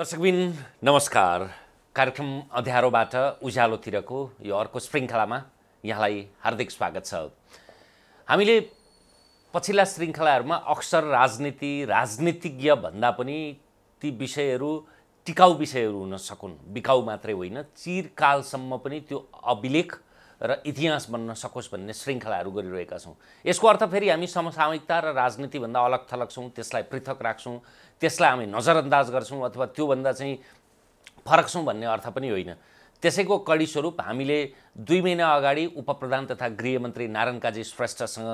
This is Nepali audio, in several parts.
दर्शकबिन नमस्कार कार्यक्रम अध्यारोबाट उज्यालोतिरको यो अर्को श्रृङ्खलामा यहाँलाई हार्दिक स्वागत छ हामीले पछिल्ला श्रृङ्खलाहरूमा अक्सर राजनीति राजनीतिज्ञ भन्दा पनि ती विषयहरू टिकाउ विषयहरू हुन सकुन् बिकाउ मात्रै होइन चिरकालसम्म पनि त्यो अभिलेख र इतिहास बन्न सकोस् भन्ने श्रृङ्खलाहरू गरिरहेका छौँ यसको अर्थ फेरि हामी समसामयिकता र राजनीतिभन्दा अलग थलग छौँ त्यसलाई पृथक राख्छौँ त्यसलाई हामी नजरअन्दाज गर्छौँ अथवा त्योभन्दा चाहिँ फरक छौँ भन्ने अर्थ पनि होइन त्यसैको कडी स्वरूप हामीले दुई महिना अगाडि उपप्रधान तथा गृहमन्त्री नारायण काजी श्रेष्ठसँग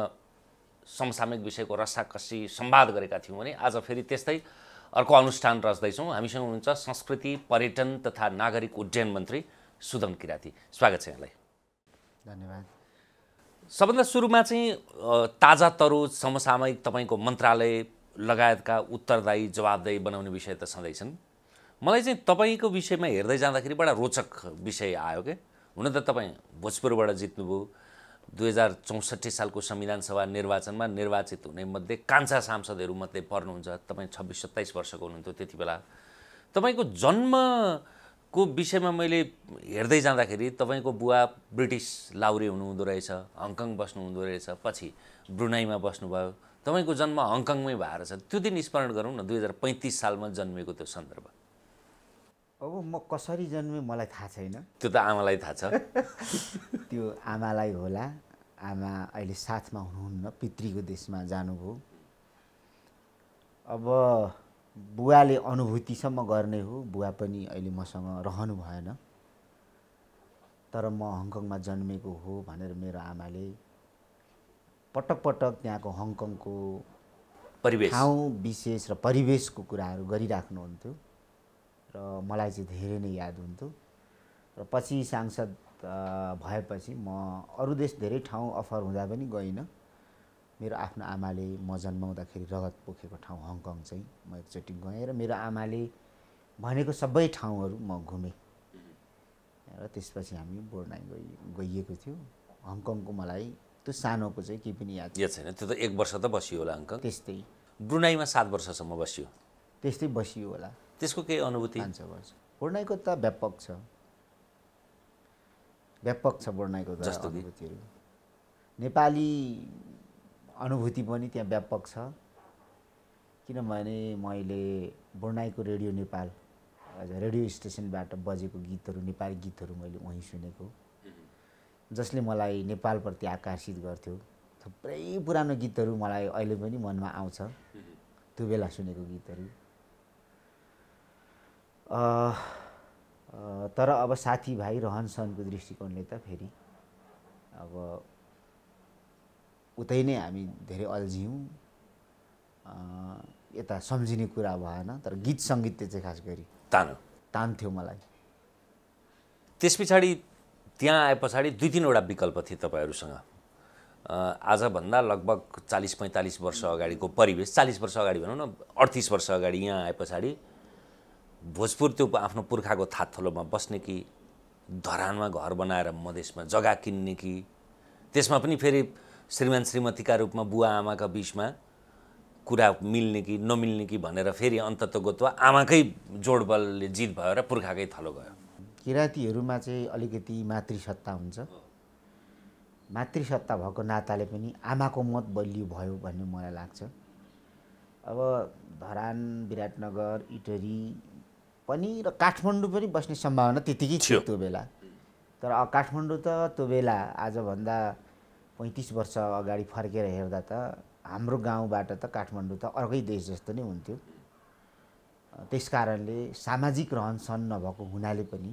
समसामयिक विषयको रसाकसी सम्वाद गरेका थियौँ भने आज फेरि त्यस्तै अर्को अनुष्ठान रच्दैछौँ हामीसँग हुनुहुन्छ संस्कृति पर्यटन तथा नागरिक उड्डयन मन्त्री सुदन किराती स्वागत छ यहाँलाई धन्यवाद सबभन्दा सुरुमा चाहिँ ताजा तरो समसामयिक तपाईँको मन्त्रालय लगायतका उत्तरदायी जवाबदायी बनाउने विषय त सधैँ छन् मलाई चाहिँ तपाईँको विषयमा हेर्दै जाँदाखेरि बडा रोचक विषय आयो क्या हुन त तपाईँ भोजपुरबाट जित्नुभयो दुई हजार चौसठी सालको संविधान सभा निर्वाचनमा निर्वाचित हुने मध्ये कान्छा मध्ये पर्नुहुन्छ तपाईँ छब्बिस सत्ताइस वर्षको हुनुहुन्थ्यो त्यति बेला तपाईँको जन्म को विषयमा मैले हेर्दै जाँदाखेरि तपाईँको बुवा ब्रिटिस लाउरे हुनुहुँदो रहेछ हङकङ बस्नुहुँदो रहेछ पछि ब्रुनाईमा बस्नुभयो तपाईँको जन्म हङकङमै भएर छ त्यो दिन स्मरण गरौँ न दुई हजार पैँतिस सालमा जन्मेको त्यो सन्दर्भ अब म कसरी जन्मेँ मलाई थाहा छैन त्यो त आमालाई थाहा छ त्यो आमालाई होला आमा अहिले साथमा हुनुहुन्न पितृको देशमा जानुभयो अब बुवाले अनुभूतिसम्म गर्ने हो बुवा पनि अहिले मसँग रहनु भएन तर म हङकङमा जन्मेको हो भनेर मेरो आमाले पटक पटक त्यहाँको हङकङको परिवेश ठाउँ विशेष र परिवेशको कुराहरू गरिराख्नुहुन्थ्यो र मलाई चाहिँ धेरै नै याद हुन्थ्यो र पछि सांसद भएपछि म अरू देश धेरै ठाउँ अफर हुँदा पनि गइनँ मेरो आफ्नो आमाले म जन्माउँदाखेरि रगत पोखेको ठाउँ हङकङ चाहिँ म एकचोटि गएँ र मेरो आमाले भनेको सबै ठाउँहरू म घुमेँ र त्यसपछि हामी बोर्नाङ गइ गइएको थियो हङकङको मलाई त्यो सानोको चाहिँ केही पनि याद याद छैन त्यो त एक वर्ष त बसियो होला हङकङ त्यस्तै ब्रुनाईमा सात वर्षसम्म बसियो त्यस्तै बसियो होला त्यसको केही अनुभूति पाँच बोर्नाईको त व्यापक छ व्यापक छ बोर्नाईको जस्तो अनुभूतिहरू नेपाली अनुभूति पनि त्यहाँ व्यापक छ किनभने मैले बुर्नाईको रेडियो नेपाल रेडियो स्टेसनबाट बजेको गीतहरू नेपाली गीतहरू मैले उहीँ सुनेको जसले मलाई नेपालप्रति आकर्षित गर्थ्यो थुप्रै पुरानो गीतहरू मलाई अहिले पनि मनमा आउँछ त्यो बेला सुनेको गीतहरू तर अब साथीभाइ रहनसहनको दृष्टिकोणले त फेरि अब उतै नै हामी धेरै अल्झ्यौँ यता सम्झिने कुरा भएन तर गीत सङ्गीतले चाहिँ खास गरी तान तान्थ्यो मलाई त्यस पछाडि त्यहाँ आए पछाडि दुई तिनवटा विकल्प थिए तपाईँहरूसँग आजभन्दा लगभग चालिस पैँतालिस वर्ष अगाडिको परिवेश चालिस वर्ष अगाडि भनौँ न अडतिस वर्ष अगाडि यहाँ आए पछाडि भोजपुर त्यो आफ्नो पुर्खाको थातथलोमा बस्ने कि धरानमा घर बनाएर मधेसमा जग्गा किन्ने कि त्यसमा पनि फेरि श्रीमान श्रीमतीका रूपमा बुवा आमाका बिचमा कुरा मिल्ने कि नमिल्ने कि भनेर फेरि गोत्व आमाकै जोडबलले जित भयो र पुर्खाकै थलो गयो किराँतीहरूमा चाहिँ अलिकति मातृसत्ता हुन्छ मातृसत्ता भएको नाताले पनि आमाको मत बलियो भयो भन्ने मलाई लाग्छ अब धरान विराटनगर इटरी पनि र काठमाडौँ पनि बस्ने सम्भावना त्यतिकै थियो त्यो बेला तर काठमाडौँ त त्यो बेला आजभन्दा पैँतिस वर्ष अगाडि फर्केर हेर्दा त हाम्रो गाउँबाट त काठमाडौँ त अर्कै देश जस्तो नै हुन्थ्यो त्यस कारणले सामाजिक रहनसहन नभएको हुनाले पनि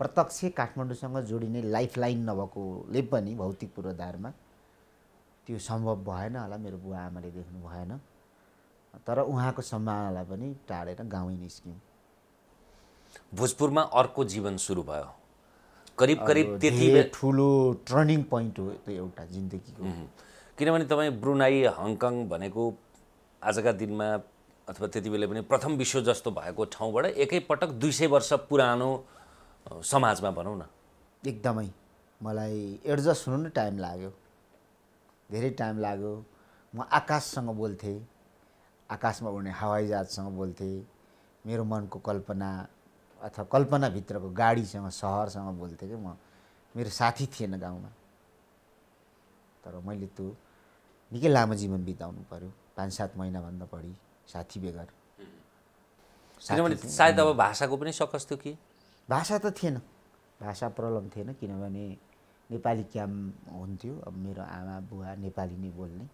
प्रत्यक्ष काठमाडौँसँग जोडिने लाइफ लाइन नभएकोले पनि भौतिक पूर्वाधारमा त्यो सम्भव भएन होला मेरो बुवा आमाले देख्नु भएन तर उहाँको सम्भावनालाई पनि टाढेर गाउँ निस्क्यौँ भोजपुरमा अर्को जीवन सुरु भयो करिब करिब त्यति ठुलो टर्निङ पोइन्ट हो त्यो एउटा जिन्दगीको किनभने तपाईँ ब्रुनाई हङकङ भनेको आजका दिनमा अथवा त्यति बेला पनि प्रथम विश्व जस्तो भएको ठाउँबाट एकैपटक दुई सय वर्ष पुरानो समाजमा भनौँ न एकदमै मलाई एडजस्ट हुनु नै टाइम लाग्यो धेरै टाइम लाग्यो म आकाशसँग बोल्थेँ आकाशमा उड्ने हवाईजहाजसँग बोल्थेँ मेरो मनको कल्पना अथवा कल्पनाभित्रको गाडीसँग सहरसँग बोल्थेँ कि म मेरो साथी थिएन गाउँमा तर मैले त्यो निकै लामो जीवन बिताउनु पऱ्यो पाँच सात महिनाभन्दा बढी साथी बेगर किनभने सायद अब भाषाको पनि सकस थियो कि भाषा त थिएन भाषा प्रब्लम थिएन किनभने नेपाली क्याम्प हुन्थ्यो अब मेरो आमा बुवा नेपाली नै बोल्ने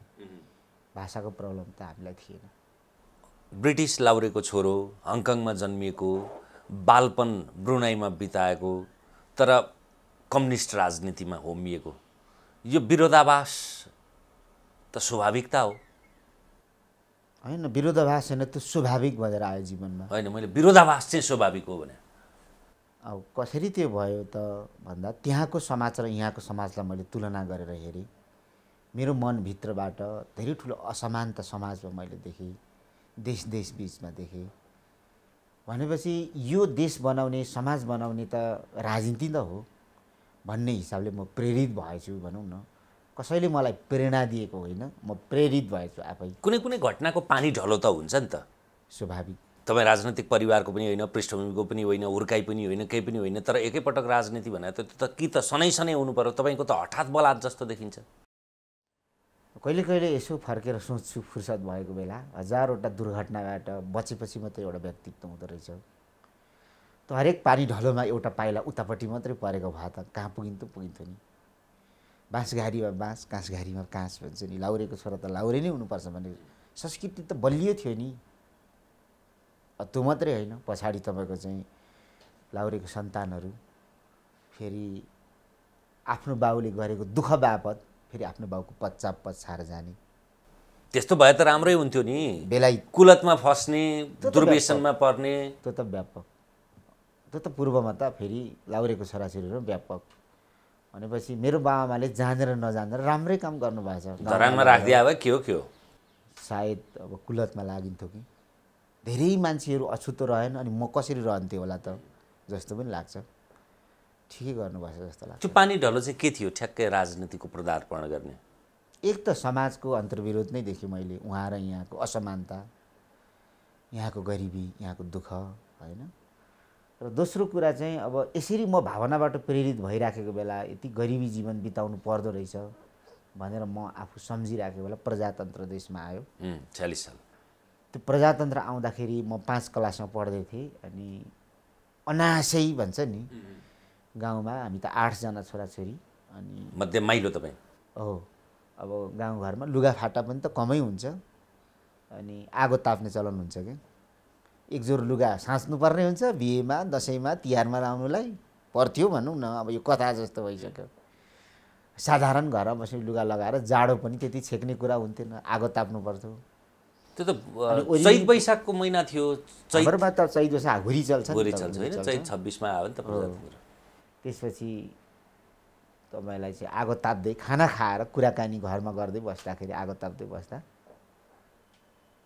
भाषाको प्रब्लम त हामीलाई थिएन ब्रिटिस लाउरेको छोरो हङकङमा जन्मिएको बालपन ब्रुनाईमा बिताएको तर कम्युनिस्ट राजनीतिमा होमिएको यो विरोधाभास त स्वाभाविकता हो होइन विरोधाभास होइन त्यो स्वाभाविक भनेर आयो जीवनमा होइन मैले विरोधाभास चाहिँ स्वाभाविक हो भने अब कसरी त्यो भयो त भन्दा त्यहाँको समाज र यहाँको समाजलाई मैले तुलना गरेर हेरेँ मेरो मनभित्रबाट धेरै ठुलो असमानता समाजमा मैले देखेँ देश देश बिचमा देखेँ भनेपछि यो देश बनाउने समाज बनाउने त राजनीति त हो भन्ने हिसाबले म प्रेरित भएछु भनौँ न कसैले मलाई प्रेरणा दिएको होइन म प्रेरित भएछु आफै कुनै कुनै घटनाको पानी ढलो त हुन्छ नि त स्वाभाविक तपाईँ राजनैतिक परिवारको पनि होइन पृष्ठभूमिको पनि होइन हुर्काइ पनि होइन केही पनि होइन तर एकैपटक राजनीति भनेर त त्यो त कि त सनै सनै हुनु पऱ्यो तपाईँको त हठात बलात् जस्तो देखिन्छ कहिले कहिले यसो फर्केर सोच्छु फुर्सद भएको बेला हजारवटा दुर्घटनाबाट बचेपछि मात्रै एउटा व्यक्तित्व हुँदो रहेछ त हरेक पानी ढलोमा एउटा पाइला उतापट्टि मात्रै परेको भए त कहाँ पुगिन्थ्यो पुगिन्थ्यो नि बाँसघारीमा बाँस काँसघारीमा काँस भन्छ नि लाउरेको छोरा त लाउरे नै हुनुपर्छ भने संस्कृति त बलियो थियो नि त्यो मात्रै होइन पछाडि तपाईँको चाहिँ लाउरेको सन्तानहरू फेरि आफ्नो बाउले गरेको दुःख बापत फेरि आफ्नो बाउको पच्चाप पछाएर जाने त्यस्तो भए त राम्रै हुन्थ्यो नि बेलायत कुलतमा फस्ने दुर्वेशनमा पर्ने त्यो त व्यापक त्यो त पूर्वमा त फेरि लाउरेको छोराछोरीहरू व्यापक भनेपछि मेरो बाबाआमाले जानेर नजानेर राम्रै काम गर्नुभएछ धरानमा राखिदिए अब के हो के हो सायद अब कुलतमा लागिन्थ्यो कि धेरै मान्छेहरू अछुतो रहेन अनि म कसरी रहन्थेँ होला त जस्तो पनि लाग्छ ठिकै गर्नुभएको जस्तो लाग्छ त्यो पानी ढलो चाहिँ के थियो ठ्याक्कै राजनीतिको पदार्पण गर्ने एक त समाजको अन्तर्विरोध नै देखेँ मैले उहाँ र यहाँको असमानता यहाँको गरिबी यहाँको दुःख होइन र दोस्रो कुरा चाहिँ अब यसरी म भावनाबाट प्रेरित भइराखेको बेला यति गरिबी जीवन बिताउनु पर्दो रहेछ भनेर म आफू सम्झिराखेको बेला प्रजातन्त्र देशमा आयो छ्यालिस साल त्यो प्रजातन्त्र आउँदाखेरि म पाँच क्लासमा पढ्दै थिएँ अनि अनासै भन्छ नि गाउँमा हामी त आठजना छोराछोरी अनि मध्ये माइलो तपाईँ हो अब गाउँघरमा लुगाफाटा पनि त कमै हुन्छ अनि आगो ताप्ने चलन हुन्छ क्या एकजोर लुगा साँच्नुपर्ने हुन्छ बिहेमा दसैँमा तिहारमा लाउनुलाई पर्थ्यो भनौँ न अब यो कथा जस्तो भइसक्यो साधारण घरमा बस्ने लुगा लगाएर जाडो पनि त्यति छेक्ने कुरा हुन्थेन आगो ताप्नु पर्थ्यो त्यो त चैत वैशाखको महिना थियो चैतमा त चैत वैशाख घुरी चल्छ चैत छब्बिसमा आयो नि त त्यसपछि तपाईँलाई चाहिँ आगो ताप्दै खाना खाएर कुराकानी घरमा गर्दै बस्दाखेरि आगो ताप्दै बस्दा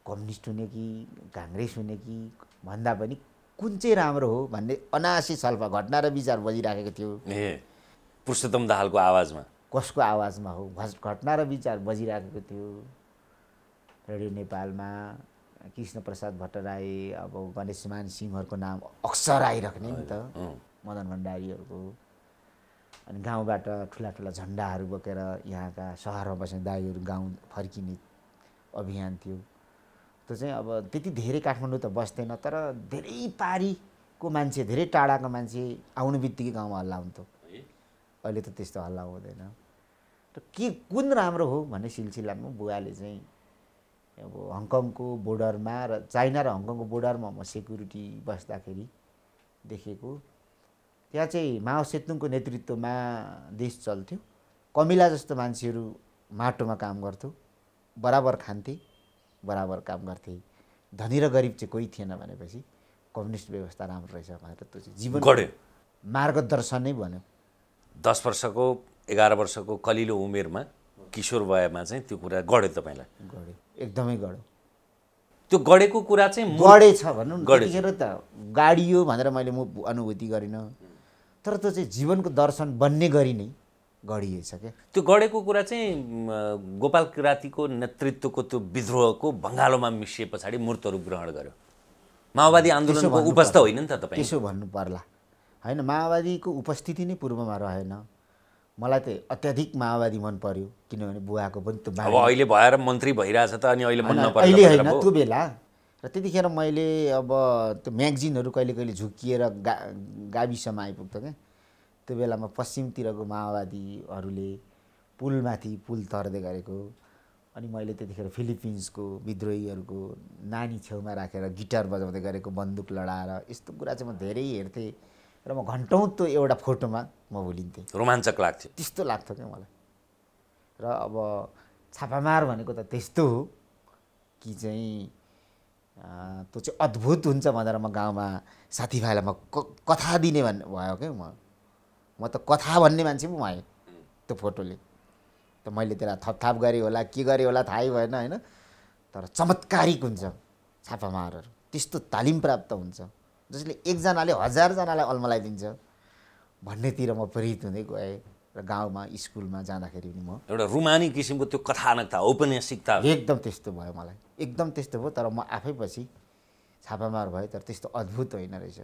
कम्युनिस्ट हुने कि काङ्ग्रेस हुने कि भन्दा पनि कुन चाहिँ राम्रो हो भन्ने अनासी छलफा घटना र विचार बजिराखेको थियो ए पुरुषोत्तम दाहालको आवाजमा कसको आवाजमा हो घटना र विचार बजिराखेको थियो रेडियो नेपालमा कृष्ण प्रसाद भट्टराई अब गणेशमान सिंहहरूको नाम अक्सर आइराख्ने नि त मदन भण्डारीहरूको अनि गाउँबाट ठुला ठुला झन्डाहरू बोकेर यहाँका सहरमा बस्ने दाईहरू गाउँ फर्किने अभियान थियो त्यो चाहिँ अब त्यति धेरै काठमाडौँ त बस्दैन तर धेरै पारीको मान्छे धेरै टाढाको मान्छे आउनु बित्तिकै गाउँमा हल्ला हुन्थ्यो अहिले त त्यस्तो हल्ला हुँदैन र के कुन राम्रो हो भन्ने सिलसिलामा बुवाले चाहिँ अब हङकङको बोर्डरमा र चाइना र हङकङको बोर्डरमा म सेक्युरिटी बस्दाखेरि देखेको त्यहाँ चाहिँ माओ सेतुङको नेतृत्वमा देश चल्थ्यो कमिला जस्तो मान्छेहरू माटोमा काम गर्थ्यो बराबर खान्थे बराबर काम गर्थे धनी र गरिब चाहिँ कोही थिएन भनेपछि कम्युनिस्ट व्यवस्था राम्रो रहेछ भनेर त्यो चाहिँ जीवन गढ्यो मार्गदर्शन नै भन्यो दस वर्षको एघार वर्षको कलिलो उमेरमा किशोर भएमा चाहिँ त्यो कुरा गढ्यो तपाईँलाई गढ्यो एकदमै गढ्यो त्यो गढेको कुरा चाहिँ गढेछ भनौँ गढेर त गाडियो भनेर मैले म अनुभूति गरिनँ तर त्यो चाहिँ जीवनको दर्शन बन्ने गरी नै गढिएछ क्या त्यो गढेको कुरा चाहिँ गोपाल किराँतीको नेतृत्वको त्यो विद्रोहको बङ्गालोमा मिसिए पछाडि मूर्त रूप ग्रहण गर्यो माओवादी आन्दोलनको उपस्थ होइन नि त तपाईँ त्यसो भन्नु पर्ला होइन माओवादीको उपस्थिति नै पूर्वमा रहेन मलाई त अत्याधिक माओवादी मन पर्यो किनभने बुवाको पनि त्यो अहिले भएर मन्त्री भइरहेछ त अनि अहिले अहिले होइन त्यो बेला र त्यतिखेर मैले अब त्यो म्यागजिनहरू कहिले कहिले झुकिएर गा गाविसमा आइपुग्थ्यो क्या त्यो बेलामा पश्चिमतिरको माओवादीहरूले पुलमाथि पुल तर्दै गरेको अनि मैले त्यतिखेर फिलिपिन्सको विद्रोहीहरूको नानी छेउमा राखेर गिटार बजाउँदै गरेको बन्दुक लडाएर यस्तो कुरा चाहिँ म धेरै हेर्थेँ र म घन्टौँ त्यो एउटा फोटोमा म भुलिन्थेँ रोमाञ्चक लाग्थ्यो त्यस्तो लाग्थ्यो क्या मलाई र अब छापामार भनेको त त्यस्तो हो कि चाहिँ त्यो चाहिँ अद्भुत हुन्छ भनेर म गाउँमा साथीभाइलाई म कथा दिने भन्ने भयो क्या म म त कथा भन्ने मान्छे पो भएँ त्यो फोटोले त मैले त्यसलाई थपथाप गरेँ होला के गरेँ होला थाहै भएन होइन तर चमत्कारिक हुन्छ छापामारहरू त्यस्तो तालिम प्राप्त हुन्छ जसले एकजनाले हजारजनालाई अल्मलाइदिन्छ भन्नेतिर म प्रेरित हुँदै गएँ र गाउँमा स्कुलमा जाँदाखेरि पनि म एउटा रुमानी किसिमको त्यो कथानकता औपन्यासिकता एकदम त्यस्तो भयो मलाई एकदम त्यस्तो भयो तर म आफै पछि छापामार भएँ तर त्यस्तो अद्भुत होइन रहेछ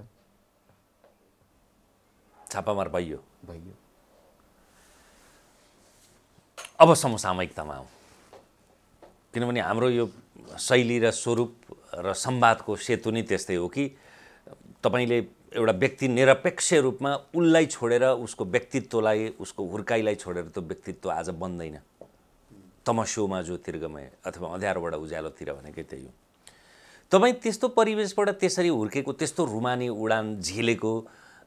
छापामार भइयो भइयो अब समसामयिकतामा आऊ किनभने हाम्रो यो शैली र स्वरूप र संवादको सेतु नै त्यस्तै हो कि तपाईँले एउटा व्यक्ति निरपेक्ष रूपमा उसलाई छोडेर उसको व्यक्तित्वलाई उसको हुर्काइलाई छोडेर त्यो व्यक्तित्व आज बन्दैन तमस्योमा तिर्गमय अथवा अँध्यारोबाट उज्यालोतिर भनेकै त्यही हो तपाईँ त्यस्तो परिवेशबाट त्यसरी हुर्केको त्यस्तो रुमानी उडान झेलेको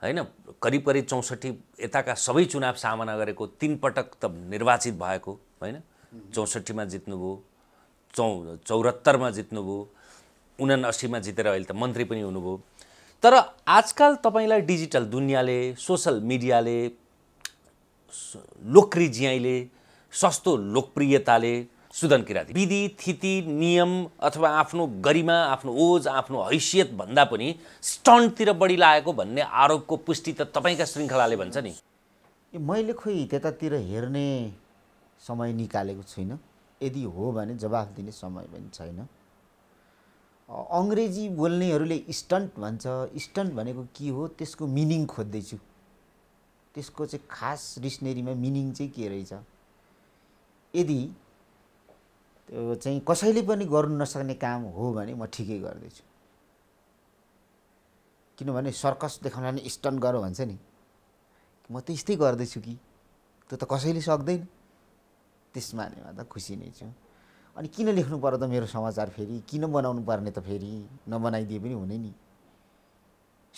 होइन करिब करिब चौसठी यताका सबै चुनाव सामना गरेको तिन पटक त निर्वाचित भएको होइन चौसठीमा जित्नुभयो चौ चौरात्तरमा जित्नुभयो उनासीमा जितेर अहिले त मन्त्री पनि हुनुभयो तर आजकल तपाईँलाई डिजिटल दुनियाँले सोसल मिडियाले लोकरी ज्याइले सस्तो लोकप्रियताले सुदन किराँती विधि थिति नियम अथवा आफ्नो गरिमा आफ्नो ओज आफ्नो हैसियत भन्दा पनि स्टन्टतिर बढी लागेको भन्ने आरोपको पुष्टि त तपाईँका श्रृङ्खलाले भन्छ नि मैले खोइ त्यतातिर हेर्ने समय निकालेको छुइनँ यदि हो भने जवाफ दिने समय पनि छैन अङ्ग्रेजी बोल्नेहरूले स्टन्ट भन्छ स्टन्ट भनेको के हो त्यसको मिनिङ खोज्दैछु त्यसको चाहिँ खास डिक्सनेरीमा मिनिङ चाहिँ के रहेछ यदि त्यो चाहिँ कसैले पनि गर्नु नसक्ने काम हो भने म ठिकै गर्दैछु किनभने सर्कस देखाउनलाई नि स्टन गर भन्छ नि म त यस्तै गर्दैछु कि त्यो त कसैले सक्दैन त्यस मानेमा त खुसी नै छु अनि किन लेख्नु पर्यो त मेरो समाचार फेरि किन बनाउनु पर्ने त फेरि नबनाइदिए पनि हुने नि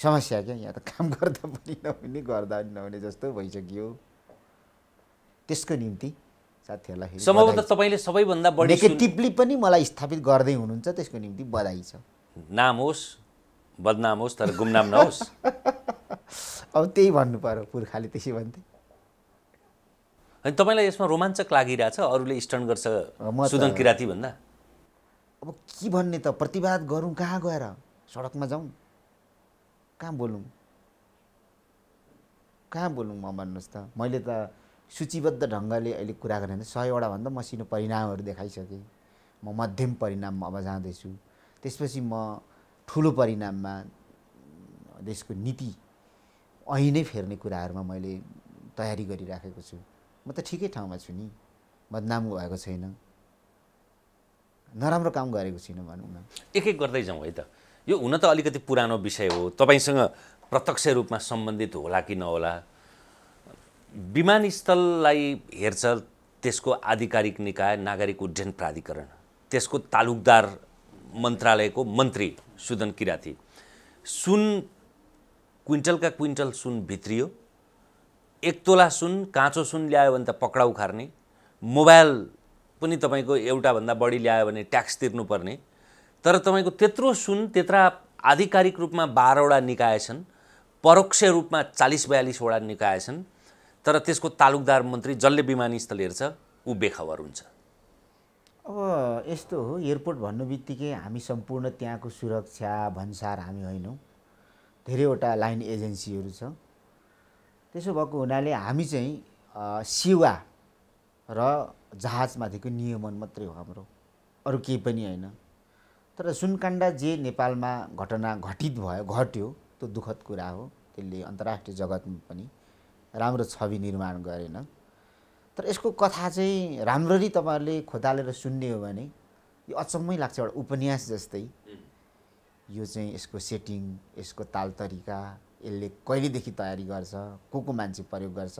समस्या क्या यहाँ त काम गर्दा पनि नहुने गर्दा पनि नहुने जस्तो भइसक्यो त्यसको निम्ति साथीहरूलाई सम्भवतः तपाईँले सबैभन्दा बढी नेगेटिभली पनि मलाई स्थापित गर्दै हुनुहुन्छ त्यसको निम्ति बधाई छ नाम होस् बदनाम होस् तर गुमनाम नहोस् अब त्यही भन्नु पर्यो पुर्खाले त्यसै भन्थे अनि तपाईँलाई यसमा रोमाञ्चक लागिरहेछ अरूले स्टन गर्छ सुदन किराती भन्दा अब के भन्ने त प्रतिवाद गरौँ कहाँ गएर सडकमा जाउँ कहाँ बोलौँ कहाँ बोलौँ म भन्नुहोस् त मैले त सूचीबद्ध ढङ्गले अहिले कुरा गर्ने भने सयवटा भन्दा मसिनो परिणामहरू देखाइसकेँ म मध्यम परिणाममा अब जाँदैछु त्यसपछि म ठुलो परिणाममा देशको नीति ऐनै फेर्ने कुराहरूमा मैले तयारी गरिराखेको छु म त ठिकै ठाउँमा छु नि बदनाम भएको छैन नराम्रो काम गरेको छुइनँ भनौँ न एक एक गर्दै जाउँ है त यो हुन त अलिकति पुरानो विषय हो तपाईँसँग प्रत्यक्ष रूपमा सम्बन्धित होला कि नहोला विमानस्थललाई हेर्छ त्यसको आधिकारिक निकाय नागरिक उड्डयन प्राधिकरण त्यसको तालुकदार मन्त्रालयको मन्त्री सुदन किराती सुन क्विन्टलका क्विन्टल सुन भित्रियो एक तोला सुन काँचो सुन ल्यायो भने त पक्राउ खार्ने मोबाइल पनि तपाईँको एउटाभन्दा बढी ल्यायो भने ट्याक्स तिर्नुपर्ने तर तपाईँको त्यत्रो सुन त्यत्रा आधिकारिक रूपमा बाह्रवटा निकाय छन् परोक्ष रूपमा चालिस बयालिसवटा निकाय छन् तर त्यसको तालुकदार मन्त्री जसले विमानस्थल हेर्छ ऊ बेखबर हुन्छ अब यस्तो हो एयरपोर्ट भन्नु बित्तिकै हामी सम्पूर्ण त्यहाँको सुरक्षा भन्सार हामी होइनौँ धेरैवटा लाइन एजेन्सीहरू छ त्यसो भएको हुनाले हामी चाहिँ सेवा र जहाजमाथिको नियमन मात्रै हो हाम्रो अरू केही पनि होइन तर सुनकाण्ड जे नेपालमा घटना घटित भयो घट्यो त्यो दुःखद कुरा हो त्यसले अन्तर्राष्ट्रिय जगतमा पनि राम्रो छवि निर्माण गरेन तर यसको कथा चाहिँ राम्ररी तपाईँहरूले खोदालेर सुन्ने हो भने यो अचम्मै लाग्छ एउटा उपन्यास जस्तै यो चाहिँ यसको सेटिङ यसको ताल तरिका यसले कहिलेदेखि तयारी गर्छ को को मान्छे प्रयोग गर्छ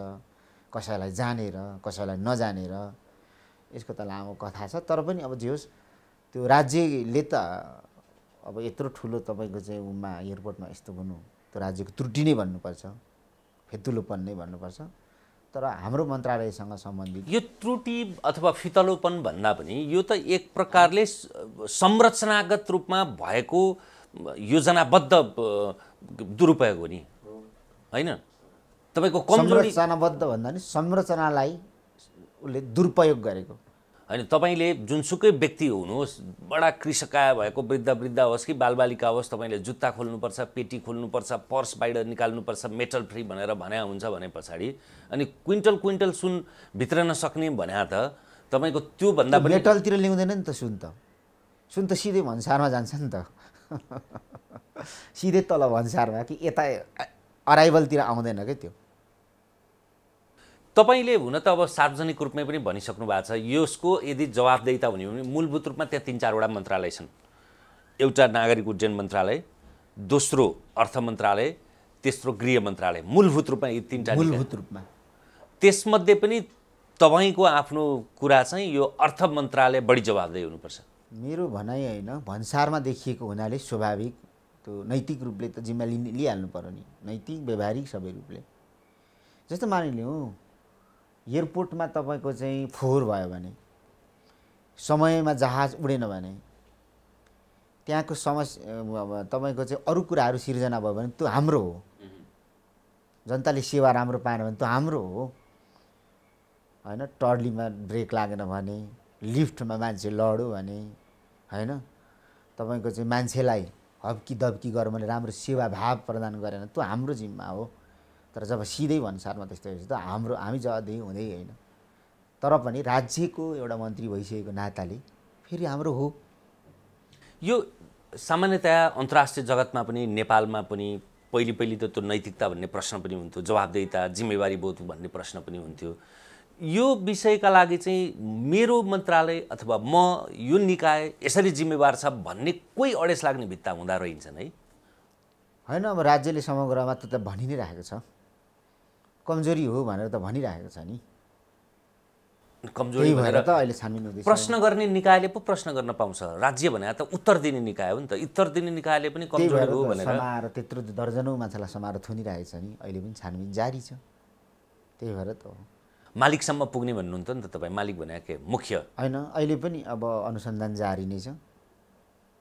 कसैलाई जानेर कसैलाई नजानेर यसको त लामो कथा छ तर पनि अब जे होस् त्यो राज्यले त अब यत्रो ठुलो तपाईँको चाहिँ उमा एयरपोर्टमा यस्तो भनौँ त्यो राज्यको त्रुटि नै भन्नुपर्छ फेतुलोपन नै भन्नुपर्छ तर हाम्रो मन्त्रालयसँग सम्बन्धित यो त्रुटि अथवा फितलोपन भन्दा पनि यो त एक प्रकारले संरचनागत रूपमा भएको योजनाबद्ध दुरुपयोग हो नि होइन तपाईँको संरचनाबद्ध भन्दा नि संरचनालाई उसले दुरुपयोग गरेको होइन तपाईँले जुनसुकै व्यक्ति हुनुहोस् बडा कृषकाय भएको वृद्ध वृद्ध होस् कि बालबालिका होस् तपाईँले जुत्ता खोल्नुपर्छ पेटी खोल्नुपर्छ पर्स बाहिर निकाल्नुपर्छ मेटल फ्री भनेर भने हुन्छ भने पछाडि अनि क्विन्टल क्विन्टल सुन भित्र नसक्ने भने त तपाईँको त्योभन्दा मेटलतिर ल्याउँदैन नि त सुन त सुन त सिधै भन्सारमा जान्छ नि त सिधै तल भन्सारमा कि यता अराइभलतिर आउँदैन क्या त्यो तपाईँले हुन त अब सार्वजनिक रूपमै पनि भनिसक्नु भएको छ यसको यदि जवाबदेता हुने हो भने मूलभूत रूपमा त्यहाँ तिन चारवटा मन्त्रालय छन् एउटा नागरिक उड्डयन मन्त्रालय दोस्रो अर्थ मन्त्रालय तेस्रो गृह मन्त्रालय मूलभूत रूपमा यी तिनवटा मूलभूत रूपमा त्यसमध्ये पनि तपाईँको आफ्नो कुरा चाहिँ यो अर्थ मन्त्रालय बढी जवाबदेही हुनुपर्छ मेरो भनाइ होइन भन्सारमा देखिएको हुनाले स्वाभाविक त्यो नैतिक रूपले त जिम्मा लिइहाल्नु पऱ्यो नि नैतिक व्यवहारिक सबै रूपले जस्तो मानिलिउँ एयरपोर्टमा तपाईँको चाहिँ फोहोर भयो भने समयमा जहाज उडेन भने त्यहाँको समस्या तपाईँको चाहिँ अरू कुराहरू सिर्जना भयो भने त्यो हाम्रो हो जनताले सेवा राम्रो पाएन भने त्यो हाम्रो हो होइन टर्लीमा ब्रेक लागेन भने लिफ्टमा मान्छे लड्यो भने होइन तपाईँको चाहिँ मान्छेलाई हब्की दब्की गर्यो भने राम्रो सेवा भाव प्रदान गरेन त्यो हाम्रो जिम्मा हो तर जब सिधै भन्सारमा त्यस्तो त हाम्रो हामी जवाबदेही हुँदै होइन तर पनि राज्यको एउटा मन्त्री भइसकेको नाताले फेरि हाम्रो हो यो सामान्यतया अन्तर्राष्ट्रिय जगतमा पनि नेपालमा पनि पहिले पहिले त त्यो नैतिकता भन्ने प्रश्न पनि हुन्थ्यो जवाबदेता जिम्मेवारी बोध भन्ने प्रश्न पनि हुन्थ्यो यो विषयका लागि चाहिँ मेरो मन्त्रालय अथवा म यो निकाय यसरी जिम्मेवार छ भन्ने कोही अडेस लाग्ने भित्ता हुँदा रहन्छन् है होइन अब राज्यले समग्रमा त भनि नै राखेको छ कमजोरी हो भनेर त भनिरहेको छ नि कमजोरी भनेर त अहिले छानबिन हुँदैछ प्रश्न गर्ने निकायले पो प्रश्न गर्न पाउँछ राज्य भने त उत्तर दिने निकाय हो नि त उत्तर दिने निकायले पनि कमजोरी हो भनेर समाएर त्यत्रो दर्जनौ मान्छेलाई समाएर थुनिरहेको छ नि अहिले पनि छानबिन जारी छ त्यही भएर त हो मालिकसम्म पुग्ने भन्नुहुन्छ नि त तपाईँ मालिक भने के मुख्य होइन अहिले पनि अब अनुसन्धान जारी नै छ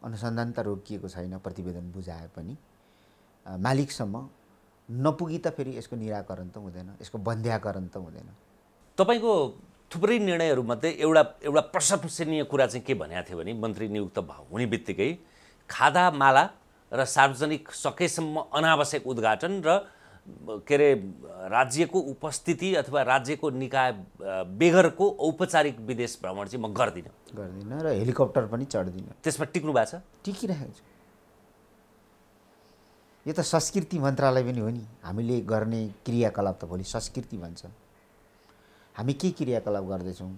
अनुसन्धान त रोकिएको छैन प्रतिवेदन बुझाए पनि मालिकसम्म नपुगी त फेरि यसको निराकरण त हुँदैन यसको बन्ध्याकरण त हुँदैन तपाईँको थुप्रै निर्णयहरूमध्ये एउटा एउटा प्रशंसनीय कुरा चाहिँ के भनेको थियो भने मन्त्री नियुक्त हुने बित्तिकै खादा माला र सार्वजनिक सकेसम्म अनावश्यक उद्घाटन र के अरे राज्यको उपस्थिति अथवा राज्यको निकाय बेगरको औपचारिक विदेश भ्रमण चाहिँ म गर्दिनँ गर्दिनँ र हेलिकप्टर पनि चढ्दिनँ त्यसमा टिक्नु भएको छ टिकिरहेको छु यो त संस्कृति मन्त्रालय पनि हो नि हामीले गर्ने क्रियाकलाप त भोलि संस्कृति भन्छ हामी के क्रियाकलाप गर्दैछौँ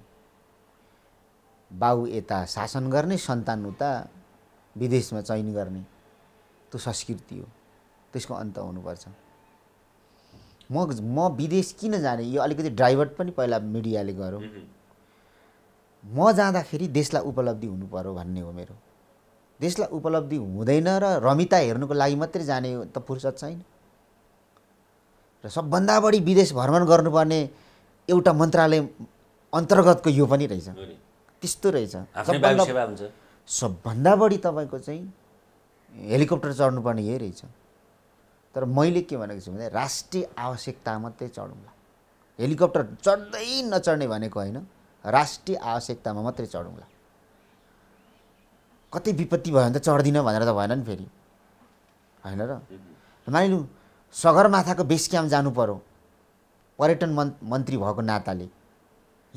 बाउ यता शासन गर्ने सन्तान उता विदेशमा चयन गर्ने त्यो संस्कृति हो त्यसको अन्त हुनुपर्छ म म विदेश किन जाने यो अलिकति ड्राइभर्ट पनि पहिला मिडियाले गरौँ म जाँदाखेरि देशलाई उपलब्धि हुनु पऱ्यो भन्ने हो मेरो त्यसलाई उपलब्धि हुँदैन र रमिता हेर्नुको लागि मात्रै जाने त फुर्सद छैन र सबभन्दा बढी विदेश भ्रमण गर्नुपर्ने एउटा मन्त्रालय अन्तर्गतको यो पनि रहेछ त्यस्तो रहेछ सबभन्दा सबभन्दा बढी तपाईँको चाहिँ हेलिकप्टर चढ्नुपर्ने यही रहेछ तर मैले के भनेको छु भने राष्ट्रिय आवश्यकता मात्रै चढौँला हेलिकप्टर चढ्दै नचढ्ने भनेको होइन राष्ट्रिय आवश्यकतामा मात्रै चढौँला कतै विपत्ति भयो भने त चढ्दिनँ भनेर त भएन नि फेरि होइन र मानिलु सगरमाथाको बेस क्याम्प जानु पर्यो पर्यटन मन् मन्त्री भएको नाताले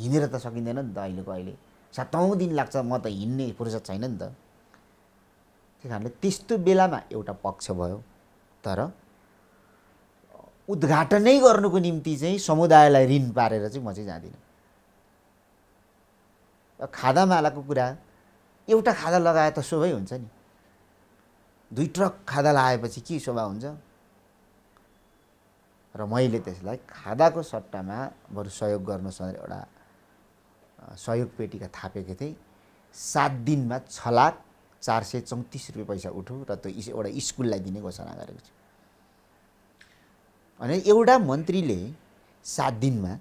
हिँडेर त सकिँदैन नि त अहिलेको अहिले सातौँ दिन लाग्छ म त हिँड्ने फुर्सद छैन नि त त्यही कारणले त्यस्तो बेलामा एउटा पक्ष भयो तर उद्घाटनै गर्नुको निम्ति चाहिँ समुदायलाई ऋण पारेर चाहिँ म चाहिँ जाँदिनँ खादामालाको कुरा एउटा खादा लगाए त शोभै हुन्छ नि दुई ट्रक खादा लगाएपछि के शोभा हुन्छ र मैले त्यसलाई खादाको सट्टामा बरु सहयोग गर्न एउटा सहयोग पेटिका थापेको थिएँ सात दिनमा छ लाख चार सय चौतिस रुपियाँ पैसा उठो र त्यो एउटा स्कुललाई दिने घोषणा गरेको छु अनि एउटा मन्त्रीले सात दिनमा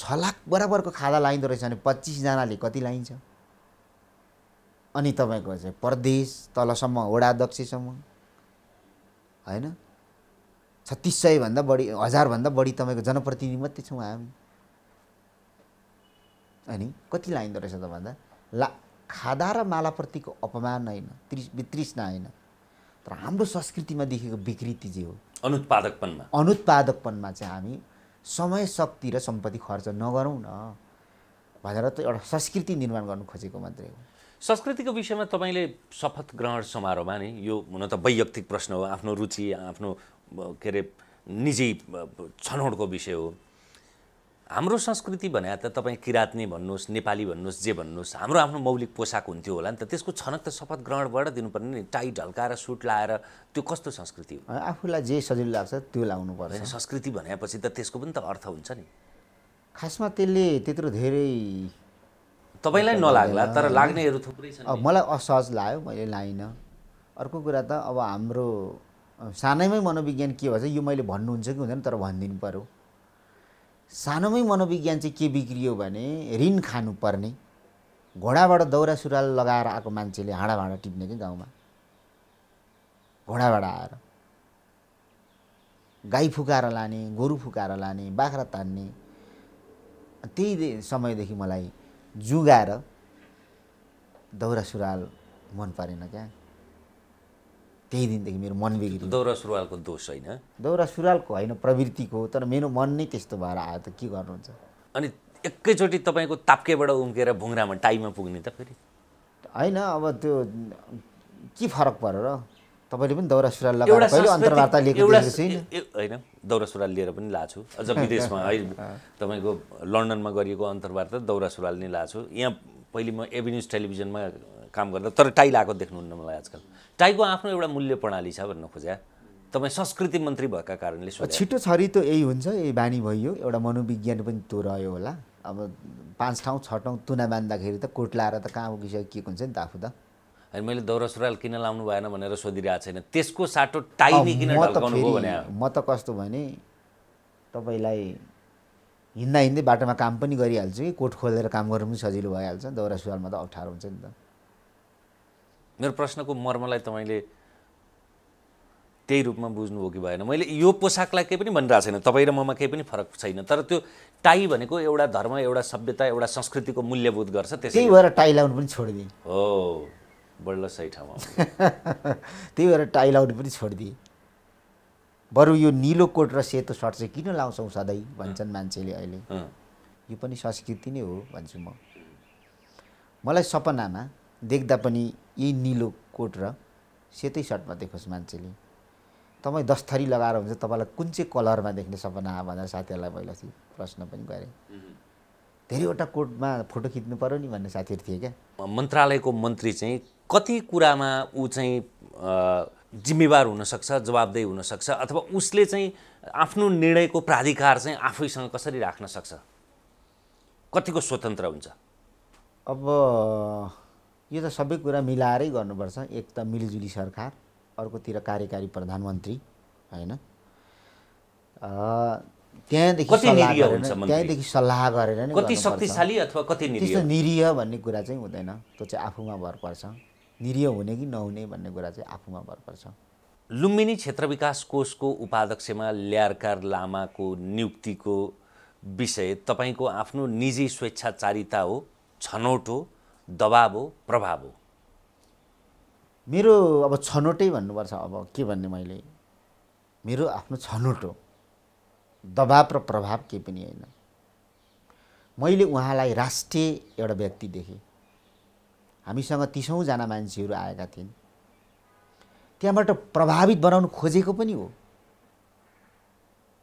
छ लाख बराबरको खादा लगाइँदो रहेछ भने पच्चिसजनाले कति लगाइन्छ अनि तपाईँको चाहिँ परदेश तलसम्म वडाध्यक्षसम्म होइन छत्तिस सयभन्दा बढी हजारभन्दा बढी तपाईँको जनप्रतिनिधि मात्रै छौँ हामी अनि कति लाइँदो रहेछ त भन्दा ला खादा र मालाप्रतिको अपमान होइन त्रिस वितृष्णा होइन तर हाम्रो संस्कृतिमा देखेको विकृति जे हो अनुत्पादकपनमा अनुत्पादकपनमा चाहिँ हामी समय शक्ति र सम्पत्ति खर्च नगरौँ न भनेर त एउटा संस्कृति निर्माण गर्नु खोजेको मात्रै हो संस्कृतिको विषयमा तपाईँले शपथ ग्रहण समारोहमा नि यो हुन त वैयक्तिक प्रश्न हो आफ्नो रुचि आफ्नो के अरे निजी छनौटको विषय हो हाम्रो संस्कृति भने त तपाईँ किराँतनी भन्नुहोस् नेपाली भन्नुहोस् जे भन्नुहोस् हाम्रो आफ्नो मौलिक पोसाक हुन्थ्यो होला नि त त्यसको छनक त शपथ ग्रहणबाट दिनुपर्ने नि टाइट हल्काएर सुट लाएर त्यो कस्तो संस्कृति हो आफूलाई जे सजिलो लाग्छ त्यो लाउनु पर्छ संस्कृति भनेपछि त त्यसको पनि त अर्थ हुन्छ नि खासमा त्यसले त्यत्रो धेरै तपाईँलाई नलाग्ला तर लाग्नेहरू थुप्रै छन् मलाई असहज लाग्यो मैले लाइनँ अर्को कुरा त अब हाम्रो सानैमै मनोविज्ञान के भन्छ यो मैले भन्नुहुन्छ कि हुँदैन तर भनिदिनु पऱ्यो सानोमै मनोविज्ञान चाहिँ के बिग्रियो भने ऋण खानुपर्ने घोडाबाट दौरा सुरुवाल लगाएर आएको मान्छेले हाँडा भाँडा टिप्ने कि गाउँमा घोडाबाट आएर गाई फुकाएर लाने गोरु फुकाएर लाने बाख्रा तान्ने त्यही समयदेखि मलाई जुगाएर दौरा सुरुवाल मन परेन क्या त्यही दिनदेखि मेरो मन बिग्रियो दौरा सुरुवालको दोष होइन दौरा सुरुवालको होइन प्रवृत्तिको तर मेरो मन नै त्यस्तो भएर आयो त के गर्नुहुन्छ अनि एकैचोटि तपाईँको ताप्केबाट उम्केर भुङ्रामा टाइममा पुग्ने त फेरि होइन अब त्यो के फरक पऱ्यो र तपाईँले पनि दौरा सुरुवाल लगाएर लिएको छैन होइन दौरा सुरुवाल लिएर पनि लाछु अझ विदेशमा है तपाईँको लन्डनमा गरिएको अन्तर्वार्ता दौरा सुरुवाल नै लाछु यहाँ पहिले म एभिन्युज टेलिभिजनमा काम गर्दा तर टाई लगाएको देख्नुहुन्न मलाई आजकल टाइको आफ्नो एउटा मूल्य प्रणाली छ भन्न खोज्या तपाईँ संस्कृति मन्त्री भएका कारणले छिटो छरी त यही हुन्छ यही बानी भइयो एउटा मनोविज्ञान पनि त्यो रह्यो होला अब पाँच ठाउँ छ ठाउँ तुना बाँध्दाखेरि त कोट लाएर त कहाँ उगिसकिएको हुन्छ नि त आफू त अनि मैले दौरा सुरुवाल किन लाउनु भएन भनेर सोधिरहेको छैन त्यसको साटो टाइमी किन भने म त कस्तो भने तपाईँलाई हिँड्दा हिँड्दै बाटोमा काम पनि गरिहाल्छु कि कोट खोलेर काम गर्नु पनि सजिलो भइहाल्छ दौरा सुरुवालमा त अप्ठ्यारो हुन्छ नि त मेरो प्रश्नको मर्मलाई तपाईँले त्यही रूपमा बुझ्नुभयो कि भएन मैले यो पोसाकलाई केही पनि भनिरहेको छैन तपाईँ र ममा केही पनि फरक छैन तर त्यो टाई भनेको एउटा धर्म एउटा सभ्यता एउटा संस्कृतिको मूल्यबोध गर्छ त्यसै भएर टाई लाउनु पनि छोडिदिएँ हो बल्ल सही ठाउँमा त्यही भएर टाई लाउने पनि छोडिदिए बरु यो निलो कोट र सेतो सर्ट चाहिँ किन लाउँछौँ सधैँ भन्छन् मान्छेले अहिले यो पनि संस्कृति नै हो भन्छु म मलाई सपनामा देख्दा पनि यही निलो कोट र सेतै सर्टमा देखोस् मान्छेले तपाईँ दस्तरी लगाएर हुन्छ तपाईँलाई कुन चाहिँ कलरमा देख्ने सपना भनेर साथीहरूलाई मैले प्रश्न पनि गरेँ धेरैवटा कोर्टमा फोटो खिच्नु पऱ्यो नि भन्ने साथीहरू थिए क्या मन्त्रालयको मन्त्री चाहिँ कति कुरामा ऊ चाहिँ जिम्मेवार हुनसक्छ जवाबदेही हुनसक्छ अथवा उसले चाहिँ आफ्नो निर्णयको प्राधिकार चाहिँ आफैसँग कसरी राख्न सक्छ कतिको स्वतन्त्र हुन्छ अब यो त सबै कुरा मिलाएरै गर्नुपर्छ एक त मिलिजुली सरकार अर्कोतिर कार्यकारी प्रधानमन्त्री होइन त्यहाँदेखि त्यहाँदेखि सल्लाह गरेर कति शक्तिशाली अथवा कति त्यस्तो निरीह भन्ने कुरा चाहिँ हुँदैन त्यो चाहिँ आफूमा भर पर्छ निरीह हुने कि नहुने भन्ने कुरा चाहिँ आफूमा भर पर्छ लुम्बिनी क्षेत्र विकास कोषको उपाध्यक्षमा ल्यारकार लामाको नियुक्तिको विषय तपाईँको आफ्नो निजी स्वेच्छाचारिता हो छनौट हो दबाब हो प्रभाव हो मेरो अब छनौटै भन्नुपर्छ अब के भन्ने मैले मेरो आफ्नो छनौट हो दबाव र प्रभाव केही पनि होइन मैले उहाँलाई राष्ट्रिय एउटा व्यक्ति देखेँ हामीसँग तिसौँजना मान्छेहरू आएका थिइन् त्यहाँबाट प्रभावित बनाउनु खोजेको पनि हो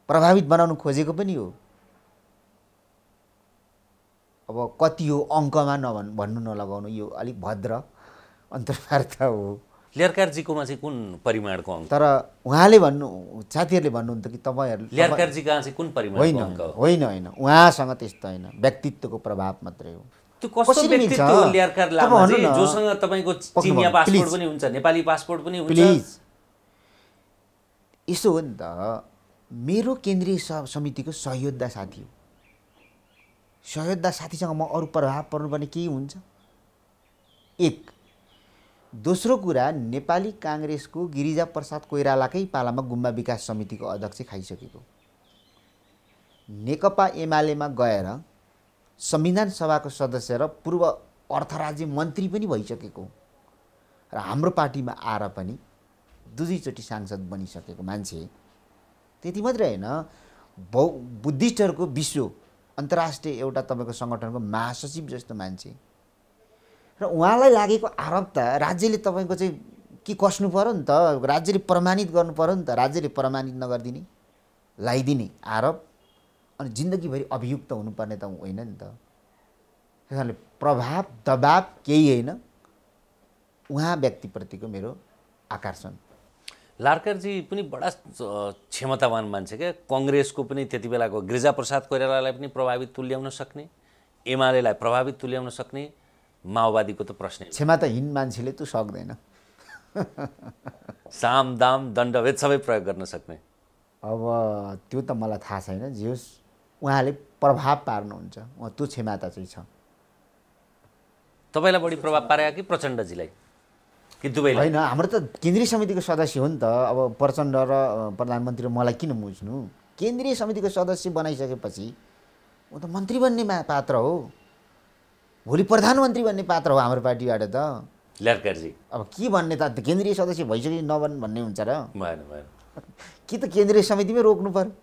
प्रभावित बनाउनु खोजेको पनि हो अब कति हो अङ्कमा नभन् भन्नु नलगाउनु यो अलिक भद्र अन्तर्वार्ता हो लेयरकारजीकोमा चाहिँ कुन परिमाणको अङ्क तर उहाँले भन्नु साथीहरूले भन्नुहुन्छ कि तपाईँहरू लेयरकारजीको कहाँ चाहिँ कुन परिमाण होइन होइन होइन उहाँसँग त्यस्तो होइन व्यक्तित्वको प्रभाव मात्रै हो त्यो कस्तो जोसँग तपाईँको चिनिया पासपोर्ट पनि हुन्छ नेपाली पासपोर्ट पनि हुन्छ यसो हो नि त मेरो केन्द्रीय समितिको सहयोद्धा साथी हो सहयोद्धा साथीसँग म अरू प्रभाव पर्नुपर्ने के हुन्छ एक दोस्रो कुरा नेपाली काङ्ग्रेसको गिरिजा प्रसाद कोइरालाकै पालामा गुम्बा विकास समितिको अध्यक्ष खाइसकेको नेकपा एमालेमा गएर संविधान सभाको सदस्य र पूर्व अर्थराज्य मन्त्री पनि भइसकेको र हाम्रो पार्टीमा आएर पनि दुई दुईचोटि सांसद बनिसकेको मान्छे त्यति मात्रै होइन बौ बुद्धिस्टहरूको विश्व अन्तर्राष्ट्रिय एउटा तपाईँको सङ्गठनको महासचिव जस्तो मान्छे र उहाँलाई लागेको आरोप त राज्यले तपाईँको चाहिँ के कस्नु पऱ्यो नि त राज्यले प्रमाणित गर्नु पऱ्यो नि त राज्यले प्रमाणित नगरिदिने लगाइदिने आरोप अनि जिन्दगीभरि अभियुक्त हुनुपर्ने त होइन नि त त्यस कारणले प्रभाव दबाब केही होइन उहाँ व्यक्तिप्रतिको मेरो आकर्षण लार्करजी पनि बडा क्षमतावान मान्छे क्या कङ्ग्रेसको पनि त्यति बेलाको गिरिजाप्रसाद कोइरालालाई पनि प्रभावित तुल्याउन सक्ने एमालेलाई प्रभावित तुल्याउन सक्ने माओवादीको त प्रश्न क्षमा त हिँड मान्छेले त सक्दैन साम दाम दण्डभेद सबै प्रयोग गर्न सक्ने अब त्यो त मलाई थाहा छैन जे होस् उहाँले प्रभाव पार्नुहुन्छ उहाँ त्यो क्षमता चाहिँ छ तपाईँलाई बढी प्रभाव पारे कि प्रचण्डजीलाई कि दुवै होइन हाम्रो त केन्द्रीय समितिको सदस्य हो नि त अब प्रचण्ड र प्रधानमन्त्री मलाई किन मुझ्नु केन्द्रीय समितिको सदस्य बनाइसकेपछि ऊ त मन्त्री बन्ने पात्र हो भोलि प्रधानमन्त्री भन्ने पात्र हो हाम्रो पार्टीबाट त लेटकरजी अब के भन्ने त केन्द्रीय सदस्य भइसक्यो नबन् भन्ने हुन्छ र कि त केन्द्रीय समितिमै रोक्नु पर्यो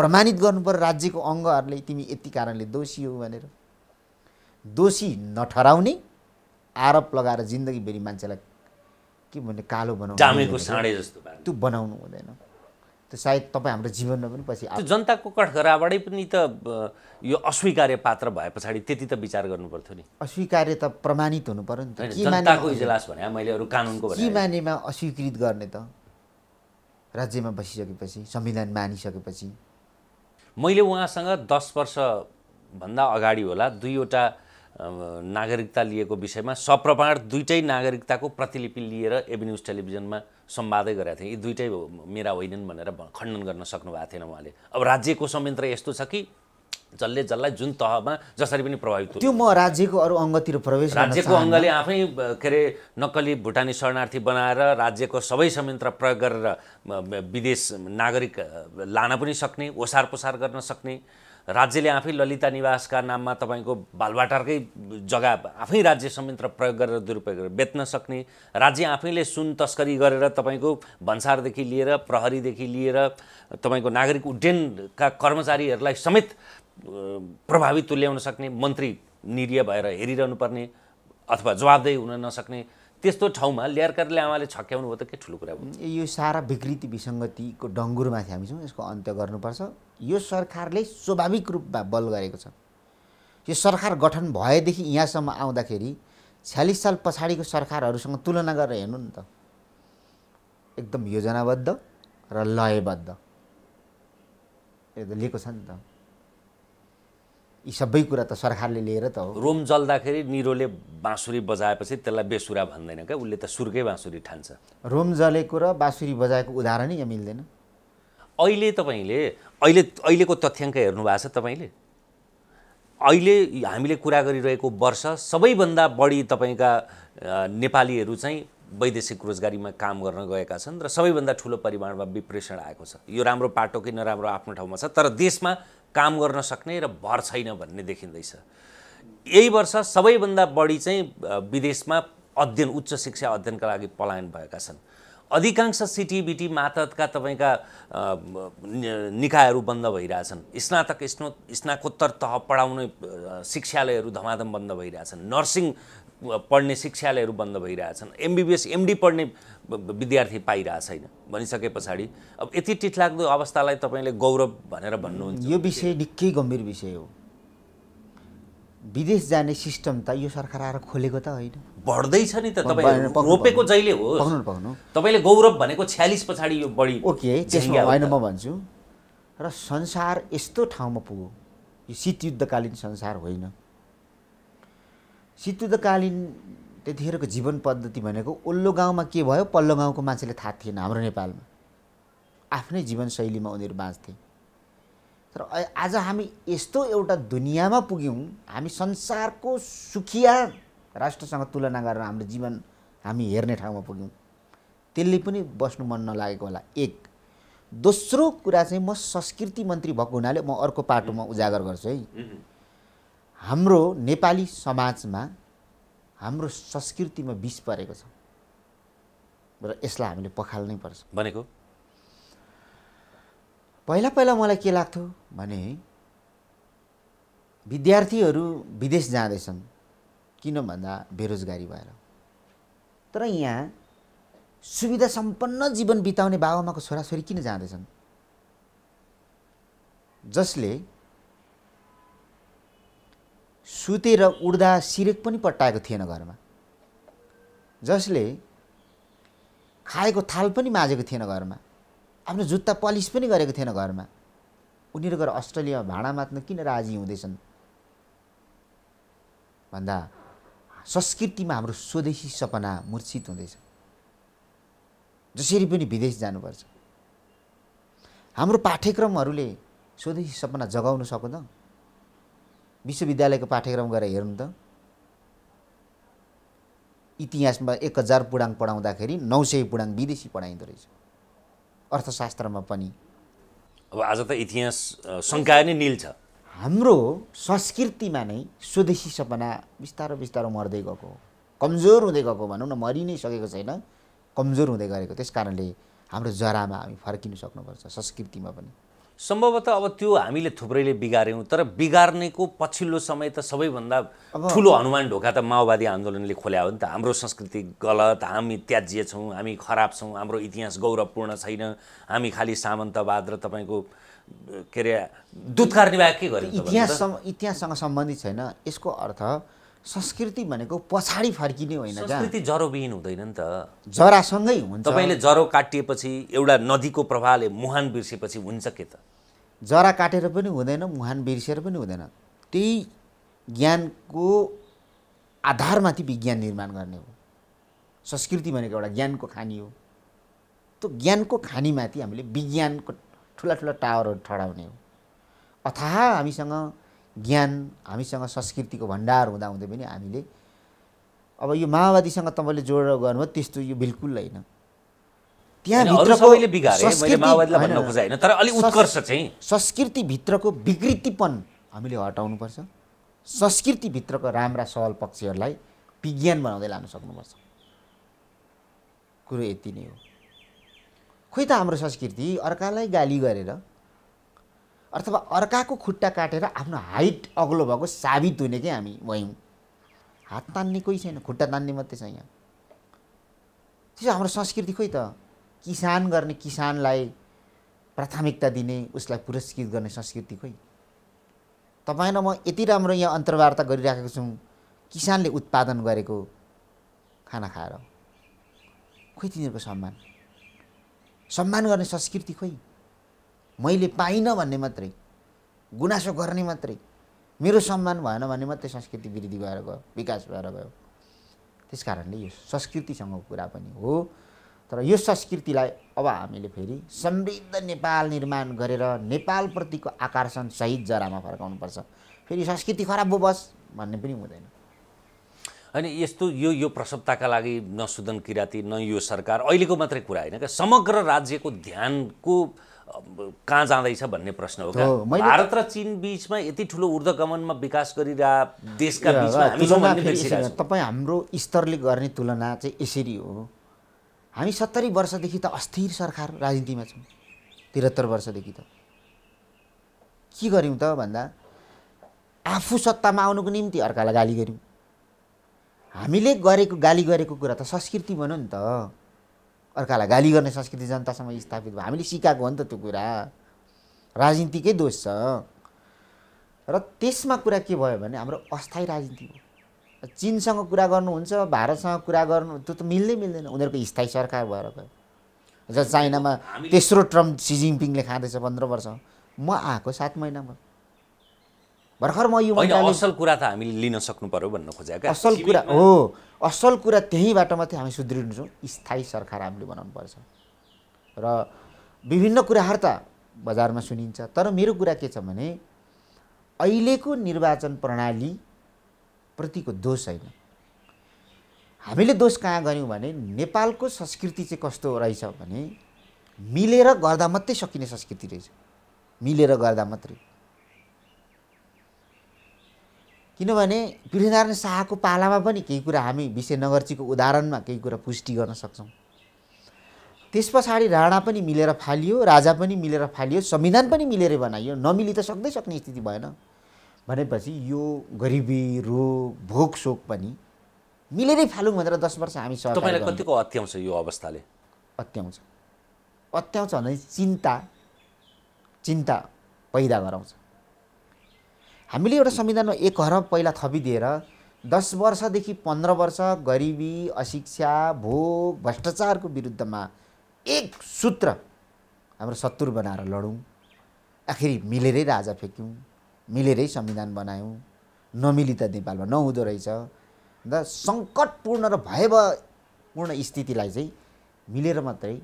प्रमाणित गर्नु पऱ्यो राज्यको अङ्गहरूले तिमी यति कारणले दोषी हो भनेर दोषी नठहराउने आरोप लगाएर जिन्दगीभरि मान्छेलाई के भन्ने कालो बनाउनु साँडे जस्तो त्यो बनाउनु हुँदैन त्यो सायद तपाईँ हाम्रो जीवनमा पनि पछि त्यो जनताको कठघराबाटै पनि त यो अस्वीकार्य पात्र भए पछाडि त्यति त विचार गर्नु पर्थ्यो नि अस्वीकार्य त प्रमाणित हुनु पऱ्यो नि त जनताको इजलास भने मैले अरू कानुनको के मानेमा अस्वीकृत गर्ने त राज्यमा बसिसकेपछि संविधान मानिसकेपछि मैले उहाँसँग दस वर्षभन्दा अगाडि होला दुईवटा नागरिकता लिएको विषयमा सप्रमाण दुइटै नागरिकताको प्रतिलिपि लिएर एभिन्युज टेलिभिजनमा सम्वादै गरेका थिएँ यी दुइटै मेरा होइनन् भनेर खण्डन गर्न सक्नु भएको थिएन उहाँले अब राज्यको संयन्त्र यस्तो छ कि जसले जसलाई जुन तहमा जसरी पनि प्रभावित त्यो म राज्यको अरू अङ्गतिर प्रवेश राज्यको अङ्गले आफै के अरे नक्कली भुटानी शरणार्थी बनाएर राज्यको सबै संयन्त्र प्रयोग गरेर विदेश नागरिक लान पनि सक्ने ओसार पोसार गर्न सक्ने राज्यले आफै ललिता निवासका नाममा तपाईँको बालबाटारकै जग्गा आफै राज्य संयन्त्र प्रयोग गरेर दुरुपयोग गरेर बेच्न सक्ने राज्य आफैले सुन तस्करी गरेर तपाईँको भन्सारदेखि लिएर प्रहरीदेखि लिएर तपाईँको नागरिक उड्डयनका कर्मचारीहरूलाई समेत प्रभावित तुल्याउन सक्ने मन्त्री निरीय भएर हेरिरहनु पर्ने अथवा जवाबदेही हुन नसक्ने त्यस्तो ठाउँमा लेयरकरले आमाले छक्याउनु भयो त के ठुलो कुरा हो यो सारा विकृति विसङ्गतिको डङ्गुरमाथि हामी छौँ यसको अन्त्य गर्नुपर्छ यो सरकारले स्वाभाविक रूपमा बल गरेको छ यो सरकार गठन भएदेखि यहाँसम्म आउँदाखेरि छ्यालिस साल पछाडिको सरकारहरूसँग तुलना गरेर हेर्नु नि त एकदम योजनाबद्ध र लयबद्ध यो त लिएको छ नि त यी सबै कुरा त सरकारले लिएर त हो रोम जल्दाखेरि निरोले बाँसुरी बजाएपछि त्यसलाई बेसुरा भन्दैन क्या उसले त सुर्कै बाँसुरी ठान्छ रोम जलेको र बाँसुरी बजाएको उदाहरणै यहाँ मिल्दैन अहिले तपाईँले अहिले अहिलेको तथ्याङ्क हेर्नु भएको छ तपाईँले अहिले हामीले कुरा गरिरहेको वर्ष सबैभन्दा बढी तपाईँका नेपालीहरू चाहिँ वैदेशिक रोजगारीमा काम गर्न गएका छन् र सबैभन्दा ठुलो परिमाणमा विप्रेषण आएको छ यो राम्रो पाटो कि नराम्रो आफ्नो ठाउँमा छ तर देशमा काम गर्न सक्ने र भर छैन भन्ने देखिँदैछ यही वर्ष सबैभन्दा बढी चाहिँ विदेशमा अध्ययन उच्च शिक्षा अध्ययनका लागि पलायन भएका छन् अधिकांश सिटिबिटी मातहतका तपाईँका निकायहरू बन्द भइरहेछन् स्नातक स्नो स्नाकोत्तर तह पढाउने शिक्षालयहरू धमाधम बन्द भइरहेछन् नर्सिङ पढ्ने शिक्षालयहरू बन्द भइरहेछन् एमबिबिएस एमडी पढ्ने विद्यार्थी पाइरहेको छैन भनिसके पछाडि अब यति टिठलाग्दो अवस्थालाई तपाईँले गौरव भनेर भन्नुहुन्छ यो विषय निकै गम्भीर विषय हो विदेश जाने सिस्टम त यो सरकार आएर खोलेको त होइन बढ्दैछ नि त तपाईँ रोपेको जहिले हो पाउनु तपाईँले गौरव भनेको छ्यालिस पछाडि यो बढी ओके त्यसमा होइन म भन्छु र संसार यस्तो ठाउँमा पुग्यो यो शीतयुद्धकालीन संसार होइन शीतयुद्धकालीन त्यतिखेरको जीवन पद्धति भनेको ओल्लो गाउँमा के भयो पल्लो गाउँको मान्छेले थाहा थिएन हाम्रो नेपालमा आफ्नै जीवनशैलीमा उनीहरू बाँच्थे तर आज हामी यस्तो एउटा दुनियाँमा पुग्यौँ हामी संसारको सुखिया राष्ट्रसँग तुलना गरेर हाम्रो जीवन हामी हेर्ने ठाउँमा पुग्यौँ त्यसले पनि बस्नु मन नलागेको होला एक दोस्रो कुरा चाहिँ म संस्कृति मन्त्री भएको हुनाले म अर्को पाटोमा उजागर गर्छु है हाम्रो नेपाली समाजमा हाम्रो संस्कृतिमा बिस परेको छ र यसलाई हामीले पखाल्नै पर्छ भनेको पहिला पहिला मलाई के लाग्थ्यो भने विद्यार्थीहरू विदेश जाँदैछन् किन भन्दा बेरोजगारी भएर तर यहाँ सुविधा सम्पन्न जीवन बिताउने बाबुआमाको छोराछोरी किन जाँदैछन् जसले सुतेर उड्दा सिरेक पनि पट्टाएको थिएन घरमा जसले खाएको थाल पनि माझेको थिएन घरमा आफ्नो जुत्ता पलिस पनि गरेको थिएन घरमा उनीहरू गएर अस्ट्रेलियामा भाँडा मात्न किन राजी हुँदैछन् भन्दा संस्कृतिमा हाम्रो स्वदेशी सपना मूर्छित हुँदैछ जसरी पनि विदेश जानुपर्छ हाम्रो पाठ्यक्रमहरूले स्वदेशी सपना जगाउन त विश्वविद्यालयको पाठ्यक्रम गएर हेर्नु त इतिहासमा एक हजार पुडाङ पढाउँदाखेरि नौ सय पुडाङ विदेशी पढाइँदो रहेछ अर्थशास्त्रमा पनि अब आज त इतिहास शङ्का नै निल छ हाम्रो संस्कृतिमा नै स्वदेशी सपना बिस्तारो बिस्तारो मर्दै गएको कमजोर हुँदै गएको भनौँ न मरि नै सकेको छैन कमजोर हुँदै गएको त्यस कारणले हाम्रो जरामा हामी फर्किनु सक्नुपर्छ संस्कृतिमा पनि सम्भवतः अब त्यो हामीले थुप्रैले बिगार्यौँ तर बिगार्नेको पछिल्लो समय त सबैभन्दा ठुलो हनुमान ढोका त माओवादी आन्दोलनले खोल्या हो नि त हाम्रो संस्कृति गलत हामी त्याज्य छौँ हामी खराब छौँ हाम्रो इतिहास गौरवपूर्ण छैन हामी खालि सामन्तवाद र तपाईँको के अरे दुधकार निवाह के गर्यो इतिहाससँग इतिहाससँग सम्बन्धित छैन यसको अर्थ संस्कृति भनेको पछाडि फर्किने होइन संस्कृति जरोविहीन हुँदैन नि त जरासँगै हुन्छ तपाईँले जरो काटिएपछि एउटा नदीको प्रभावले मुहान बिर्सेपछि हुन्छ के त जरा काटेर पनि हुँदैन मुहान बिर्सेर पनि हुँदैन त्यही ज्ञानको आधारमाथि विज्ञान निर्माण गर्ने हो संस्कृति भनेको एउटा ज्ञानको खानी हो त्यो ज्ञानको खानीमाथि हामीले विज्ञानको ठुला ठुला टावरहरू ठडाउने हो अथाह हामीसँग ज्ञान हामीसँग संस्कृतिको भण्डार हुँदा हुँदै पनि हामीले अब यो माओवादीसँग तपाईँले जोडेर गर्नुभयो त्यस्तो यो बिल्कुल होइन संस्कृतिभित्रको विकृतिपन हामीले हटाउनुपर्छ संस्कृतिभित्रको राम्रा सहल पक्षहरूलाई विज्ञान बनाउँदै लानु सक्नुपर्छ कुरो यति नै हो खोइ त हाम्रो संस्कृति अर्कालाई गाली गरेर अथवा अर्काको खुट्टा काटेर आफ्नो हाइट अग्लो भएको साबित हुने कि हामी भयौँ हात तान्ने कोही छैन खुट्टा तान्ने मात्रै छ यहाँ त्यसो हाम्रो संस्कृति खोइ त किसान गर्ने किसानलाई प्राथमिकता दिने उसलाई पुरस्कृत गर्ने संस्कृति खोइ तपाईँ र म यति राम्रो यहाँ अन्तर्वार्ता गरिराखेको छौँ किसानले उत्पादन गरेको खाना खाएर खोइ तिनीहरूको सम्मान सम्मान गर्ने संस्कृति खोइ मैले पाइनँ भन्ने मात्रै गुनासो गर्ने मात्रै मेरो सम्मान भएन भने मात्रै संस्कृति वृद्धि भएर गयो विकास भएर गयो त्यस कारणले यो संस्कृतिसँगको कुरा पनि हो तर यो संस्कृतिलाई अब हामीले फेरि समृद्ध नेपाल निर्माण गरेर नेपालप्रतिको आकर्षण सहित जरामा फर्काउनुपर्छ फेरि संस्कृति खराब हो बस भन्ने पनि हुँदैन अनि यस्तो यो यो प्रसवताका लागि न सुदन किराती न यो सरकार अहिलेको मात्रै कुरा होइन क्या समग्र राज्यको ध्यानको कहाँ जाँदैछ भन्ने प्रश्न हो भारत र चिन बिचमा यति ठुलो ऊर्धगमनमा विकास गरिरह देशका तपाईँ हाम्रो स्तरले गर्ने तुलना चाहिँ यसरी हो हामी सत्तरी वर्षदेखि त अस्थिर सरकार राजनीतिमा छौँ त्रिहत्तर वर्षदेखि त के गऱ्यौँ त भन्दा आफू सत्तामा आउनुको निम्ति अर्कालाई गाली गऱ्यौँ हामीले गरेको गाली गरेको कुरा त संस्कृति भनौँ नि त अर्कालाई गाली गर्ने संस्कृति जनतासँग स्थापित भयो हामीले सिकाएको हो नि त त्यो कुरा राजनीतिकै दोष छ र त्यसमा कुरा के भयो भने हाम्रो अस्थायी राजनीति हो चिनसँग कुरा गर्नुहुन्छ भारतसँग कुरा गर्नु त्यो त मिल्दै मिल्दैन उनीहरूको स्थायी सरकार भएर गयो जस्तो चाइनामा तेस्रो ट्रम्प सिजिङपिङले खाँदैछ पन्ध्र वर्ष म आएको सात महिनामा भर्खर म यो असल कुरा त हामीले लिन सक्नु पर्यो भन्न खोजेको असल कुरा हो असल कुरा त्यहीँबाट मात्रै हामी सुदृढ हुन्छौँ स्थायी सरकार हामीले बनाउनु पर्छ र विभिन्न कुराहरू त बजारमा सुनिन्छ तर मेरो कुरा के छ भने अहिलेको निर्वाचन प्रणाली प्रतिको दोष होइन हामीले दोष कहाँ गऱ्यौँ भने नेपालको संस्कृति चाहिँ कस्तो रहेछ भने मिलेर गर्दा मात्रै सकिने संस्कृति रहेछ मिलेर गर्दा मात्रै किनभने पृथ्वीनारायण शाहको पालामा पनि केही कुरा हामी विषय नगरचीको उदाहरणमा केही कुरा पुष्टि गर्न सक्छौँ त्यस पछाडि राणा पनि मिलेर फालियो राजा पनि मिलेर फालियो संविधान पनि मिलेर बनाइयो नमिली त सक्दै सक्ने स्थिति भएन भनेपछि यो गरिबी रोग भोक शोक पनि मिलेरै फालौँ भनेर दस वर्ष हामी तपाईँलाई कतिको अत्याउँछ यो अवस्थाले अत्याउँछ अत्याउँछ भने चिन्ता चिन्ता पैदा गराउँछ हामीले एउटा संविधानमा एक घर पहिला थपिदिएर दस वर्षदेखि पन्ध्र वर्ष गरिबी अशिक्षा भोग भ्रष्टाचारको विरुद्धमा एक सूत्र हाम्रो शत्रु बनाएर लडौँ आखिर मिलेरै राजा फ्याँक्यौँ मिलेरै संविधान बनायौँ नमिली त नेपालमा नहुँदो रहेछ र सङ्कटपूर्ण र भयपूर्ण स्थितिलाई चाहिँ मिलेर मात्रै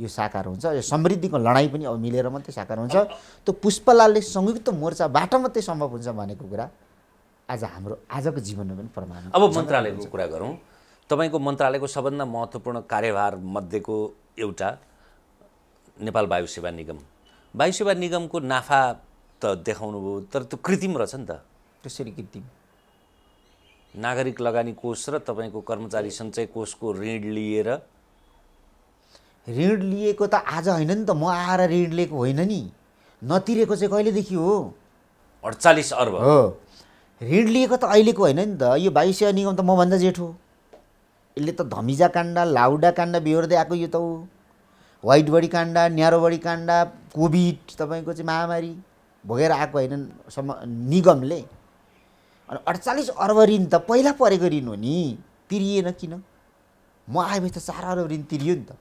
यो साकार हुन्छ यो समृद्धिको लडाइँ पनि अब मिलेर मात्रै साकार हुन्छ त्यो पुष्पलालले संयुक्त मोर्चाबाट मात्रै सम्भव हुन्छ भनेको कुरा आज हाम्रो आजको जीवनमा पनि प्रमाण अब मन्त्रालयको कुरा गरौँ तपाईँको मन्त्रालयको सबभन्दा महत्त्वपूर्ण कार्यभार मध्येको एउटा नेपाल वायु सेवा निगम वायु सेवा निगमको नाफा त देखाउनु भयो तर त्यो कृत्रिम रहेछ नि त त्यसरी कृत्रिम नागरिक लगानी कोष र तपाईँको कर्मचारी सञ्चय कोषको ऋण लिएर ऋण लिएको त आज होइन नि त म आएर ऋण लिएको होइन नि नतिरेको चाहिँ कहिलेदेखि हो अडचालिस अर्ब हो ऋण लिएको त अहिलेको होइन नि त यो वायु सेवा निगम त मभन्दा जेठो यसले त धमिजा काण्ड लाउडा काण्ड बिहोर्दै आएको यो त हो वाइट बडी काण्ड न्यारो बडी काण्ड कोभिड तपाईँको चाहिँ महामारी भोगेर आएको होइन सम निगमले अनि अडचालिस अर्ब ऋण त पहिला परेको ऋण हो नि तिरिएन किन म आएपछि त चार अर्ब ऋण तिरियो नि त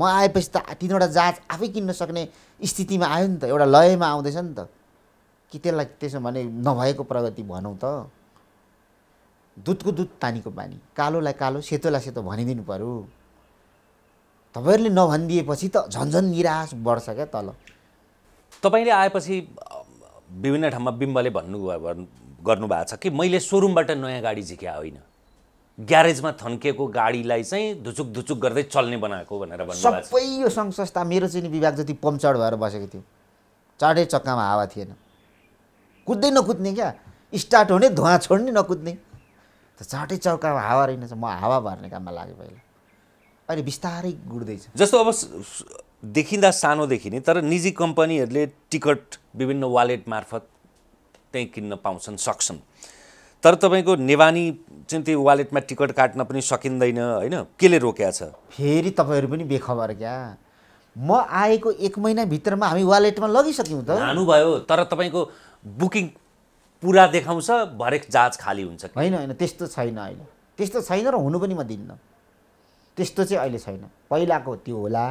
म आएपछि त तिनवटा जहाज आफै किन्न सक्ने स्थितिमा आयो नि त एउटा लयमा आउँदैछ नि त कि त्यसलाई त्यसो भने नभएको प्रगति भनौँ त दुधको दुध तानीको पानी कालोलाई कालो सेतोलाई सेतो भनिदिनु पऱ्यो तपाईँहरूले नभनिदिएपछि त झन्झन निराश बढ्छ क्या तल तपाईँले आएपछि विभिन्न ठाउँमा बिम्बले भन्नु गर्नुभएको छ कि मैले सोरुमबाट नयाँ गाडी झिक्या होइन ग्यारेजमा थन्किएको गाडीलाई चाहिँ धुचुक धुचुक गर्दै चल्ने बनाएको भनेर सबै यो सङ्घ संस्था मेरो चाहिँ विभाग जति पम्चर भएर बसेको थियो चाँडै चक्कामा हावा थिएन कुद्दै नकुद्ने क्या स्टार्ट हुने धुवा छोड्ने नकुद्ने त चाँडै चक्कामा हावा रहेनछ म हावा भर्ने काममा लागेँ पहिला अहिले बिस्तारै गुड्दैछ जस्तो अब देखिँदा सानोदेखि नै तर निजी कम्पनीहरूले टिकट विभिन्न वालेट मार्फत त्यहीँ किन्न पाउँछन् सक्छन् तर तपाईँको नेवानी चाहिँ त्यो वालेटमा टिकट काट्न पनि सकिँदैन होइन केले रोक्या छ फेरि तपाईँहरू पनि बेखबर क्या म आएको एक महिनाभित्रमा हामी वालेटमा लगिसक्यौँ त लानुभयो तर तपाईँको बुकिङ पुरा देखाउँछ भरेक जहाज खाली हुन्छ होइन होइन त्यस्तो छैन अहिले त्यस्तो छैन र हुनु पनि म दिन्न त्यस्तो चाहिँ अहिले छैन पहिलाको त्यो होला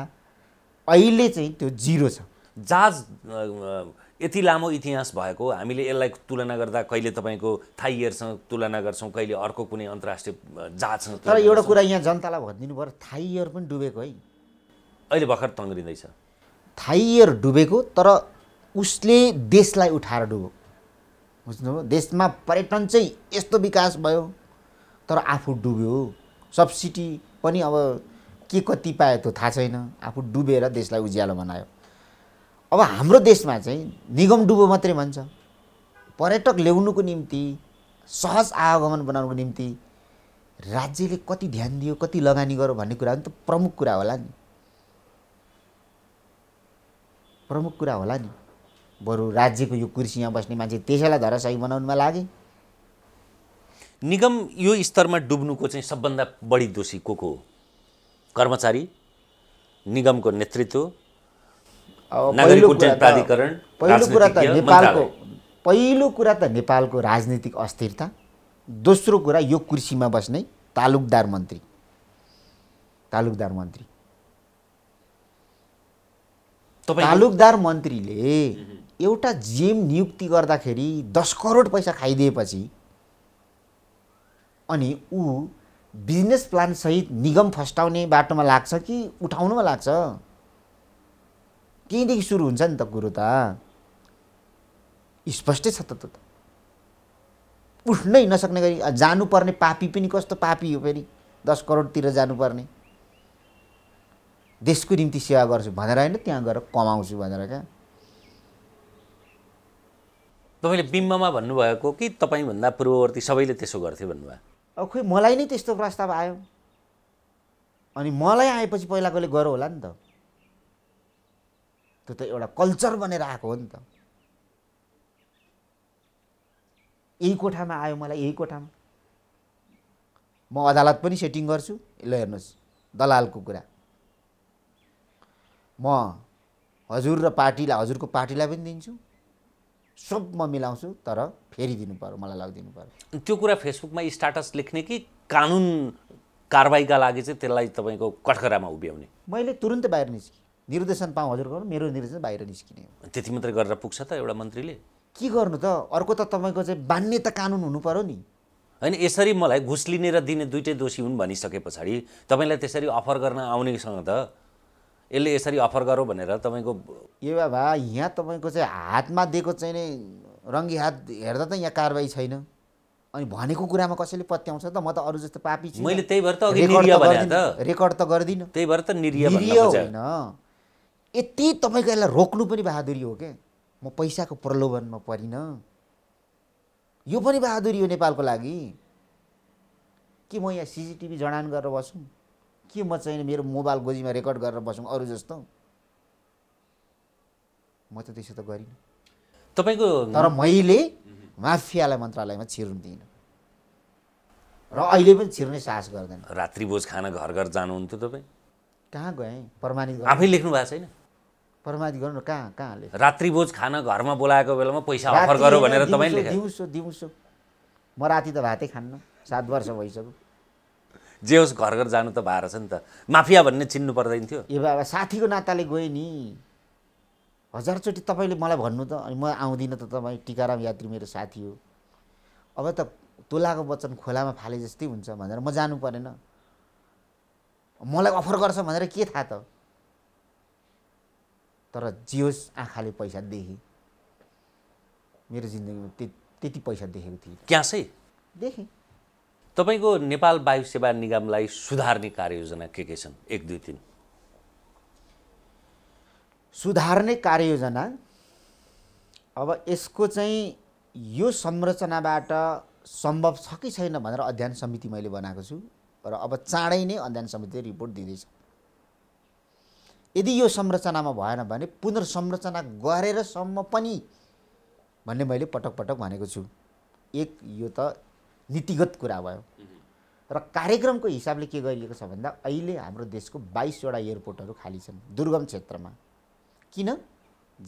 अहिले चाहिँ त्यो जिरो छ जहाज यति लामो इतिहास भएको हामीले यसलाई तुलना गर्दा कहिले तपाईँको थाइयरसँग तुलना गर्छौँ कहिले अर्को कुनै अन्तर्राष्ट्रिय जाँचसँग तर एउटा कुरा यहाँ जनतालाई भनिदिनु पऱ्यो थाइयर पनि डुबेको है अहिले भर्खर तङ्ग्रिँदैछ थाइयर डुबेको तर उसले देशलाई उठाएर डुब्यो बुझ्नुभयो देशमा पर्यटन चाहिँ यस्तो विकास भयो तर आफू डुब्यो सब्सिडी पनि अब के कति पायो त्यो थाहा छैन आफू डुबेर देशलाई उज्यालो बनायो अब हाम्रो देशमा चाहिँ निगम डुबो मात्रै भन्छ पर्यटक ल्याउनुको निम्ति सहज आवागमन बनाउनुको निम्ति राज्यले कति ध्यान दियो कति लगानी गर्यो भन्ने कुरा त प्रमुख कुरा होला नि प्रमुख कुरा होला नि बरु राज्यको यो कुर्सीमा बस्ने मान्छे त्यसैलाई धराशायी बनाउनुमा लागे निगम यो स्तरमा डुब्नुको चाहिँ सबभन्दा बढी दोषी को को कर्मचारी निगमको नेतृत्व पहिलो कुरा त नेपालको पहिलो कुरा त नेपालको राजनीतिक अस्थिरता दोस्रो कुरा यो कुर्सीमा बस्ने तालुकदार मन्त्री तालुकदार मन्त्री तालुकदार मन्त्रीले एउटा जेम नियुक्ति गर्दाखेरि दस करोड पैसा खाइदिएपछि अनि ऊ बिजनेस प्लानसहित निगम फस्टाउने बाटोमा लाग्छ कि उठाउनुमा लाग्छ त्यहीँदेखि सुरु हुन्छ नि त कुरो त स्पष्टै छ त त उठ्नै नसक्ने गरी जानुपर्ने पापी पनि कस्तो पापी हो फेरि दस करोडतिर जानुपर्ने देशको निम्ति सेवा गर्छु भनेर होइन त्यहाँ गएर कमाउँछु भनेर क्या तपाईँले बिम्बमा भन्नुभएको कि तपाईँभन्दा पूर्ववर्ती सबैले त्यसो गर्थ्यो भन्नुभयो अब खोइ मलाई नै त्यस्तो प्रस्ताव आयो अनि मलाई आएपछि पहिला पहिलाकोले गरौँ होला नि त त्यो त एउटा कल्चर बनेर आएको हो नि त यही कोठामा आयो मलाई यही कोठामा म अदालत पनि सेटिङ गर्छु ल हेर्नुहोस् दलालको कुरा म हजुर र पार्टीलाई हजुरको पार्टीलाई पनि दिन्छु सब म मिलाउँछु तर फेरि दिनु पऱ्यो मलाई लगिदिनु पऱ्यो त्यो कुरा फेसबुकमा स्टाटस लेख्ने कि कानुन कारवाहीका लागि चाहिँ त्यसलाई तपाईँको कठखरामा उभ्याउने मैले तुरुन्तै बाहिर निस्केँ निर्देशन पाऊँ हजुरको मेरो निर्देशन बाहिर निस्किने हो त्यति मात्रै गरेर पुग्छ त एउटा मन्त्रीले के गर्नु त अर्को त तपाईँको चाहिँ बान्ने त कानुन हुनु पऱ्यो नि होइन यसरी मलाई घुस लिने र दिने दुइटै दोषी हुन् भनिसके पछाडि तपाईँलाई त्यसरी अफर गर्न आउनेसँग त यसले यसरी अफर गरौँ भनेर तपाईँको ए बाबा यहाँ तपाईँको चाहिँ हातमा दिएको चाहिँ नै रङ्गी हात हेर्दा त यहाँ कारवाही छैन अनि भनेको कुरामा कसैले पत्याउँछ त म त अरू जस्तो पापी छु मैले त्यही भएर त रेकर्ड त गर्दिनँ त्यही भएर त निरीह होइन यति तपाईँको यसलाई रोक्नु पनि बहादुरी हो क्या म पैसाको प्रलोभनमा परिनँ यो पनि बहादुरी हो नेपालको लागि के म यहाँ सिसिटिभी जडान गरेर बसौँ के म चाहिँ मेरो मोबाइल गोजीमा रेकर्ड गरेर बसौँ अरू जस्तो म त त्यसो त गरिनँ तपाईँको तर मैले माफियालाई मन्त्रालयमा छिर्नु दिइनँ र अहिले पनि छिर्ने साहस गर्दैन रात्रिभोज खान घर घर जानुहुन्थ्यो तपाईँ कहाँ गएँ प्रमाणित आफै लेख्नु भएको छैन प्रमाणित गर्नु कहाँ कहाँ लेख रात्रिभोज खान घरमा बोलाएको बेलामा पैसा अफर गर्यो भनेर तपाईँले दिउँसो दिउँसो म राति त भातै खान्न सात वर्ष भइसक्यो जे होस् घर घर जानु त भएर छ नि त माफिया भन्ने चिन्नु पर्दैन थियो ए बाबा साथीको नाताले गयो नि हजारचोटि तपाईँले मलाई भन्नु त अनि म आउँदिनँ त तपाईँ टिकाराम यात्री मेरो साथी हो अब त तोलाको वचन खोलामा फाले जस्तै हुन्छ भनेर म जानु परेन मलाई अफर गर्छ भनेर के थाहा त तर जियोस् आँखाले पैसा देखेँ मेरो जिन्दगीमा त्यति पैसा देखेको थिएँ क्यासै देखेँ तपाईँको नेपाल वायु सेवा निगमलाई सुधार्ने कार्ययोजना के के छन् एक दुई तिन सुधार्ने कार्ययोजना अब यसको चाहिँ यो संरचनाबाट सम्भव छ कि छैन भनेर अध्ययन समिति मैले बनाएको छु र अब चाँडै नै अध्ययन समितिले रिपोर्ट दिँदैछ यदि यो संरचनामा भएन भने पुनर्संरचना गरेरसम्म पनि भन्ने मैले पटक पटक भनेको छु एक यो त नीतिगत कुरा भयो र कार्यक्रमको हिसाबले के गरिएको छ भन्दा अहिले हाम्रो देशको बाइसवटा एयरपोर्टहरू खाली छन् दुर्गम क्षेत्रमा किन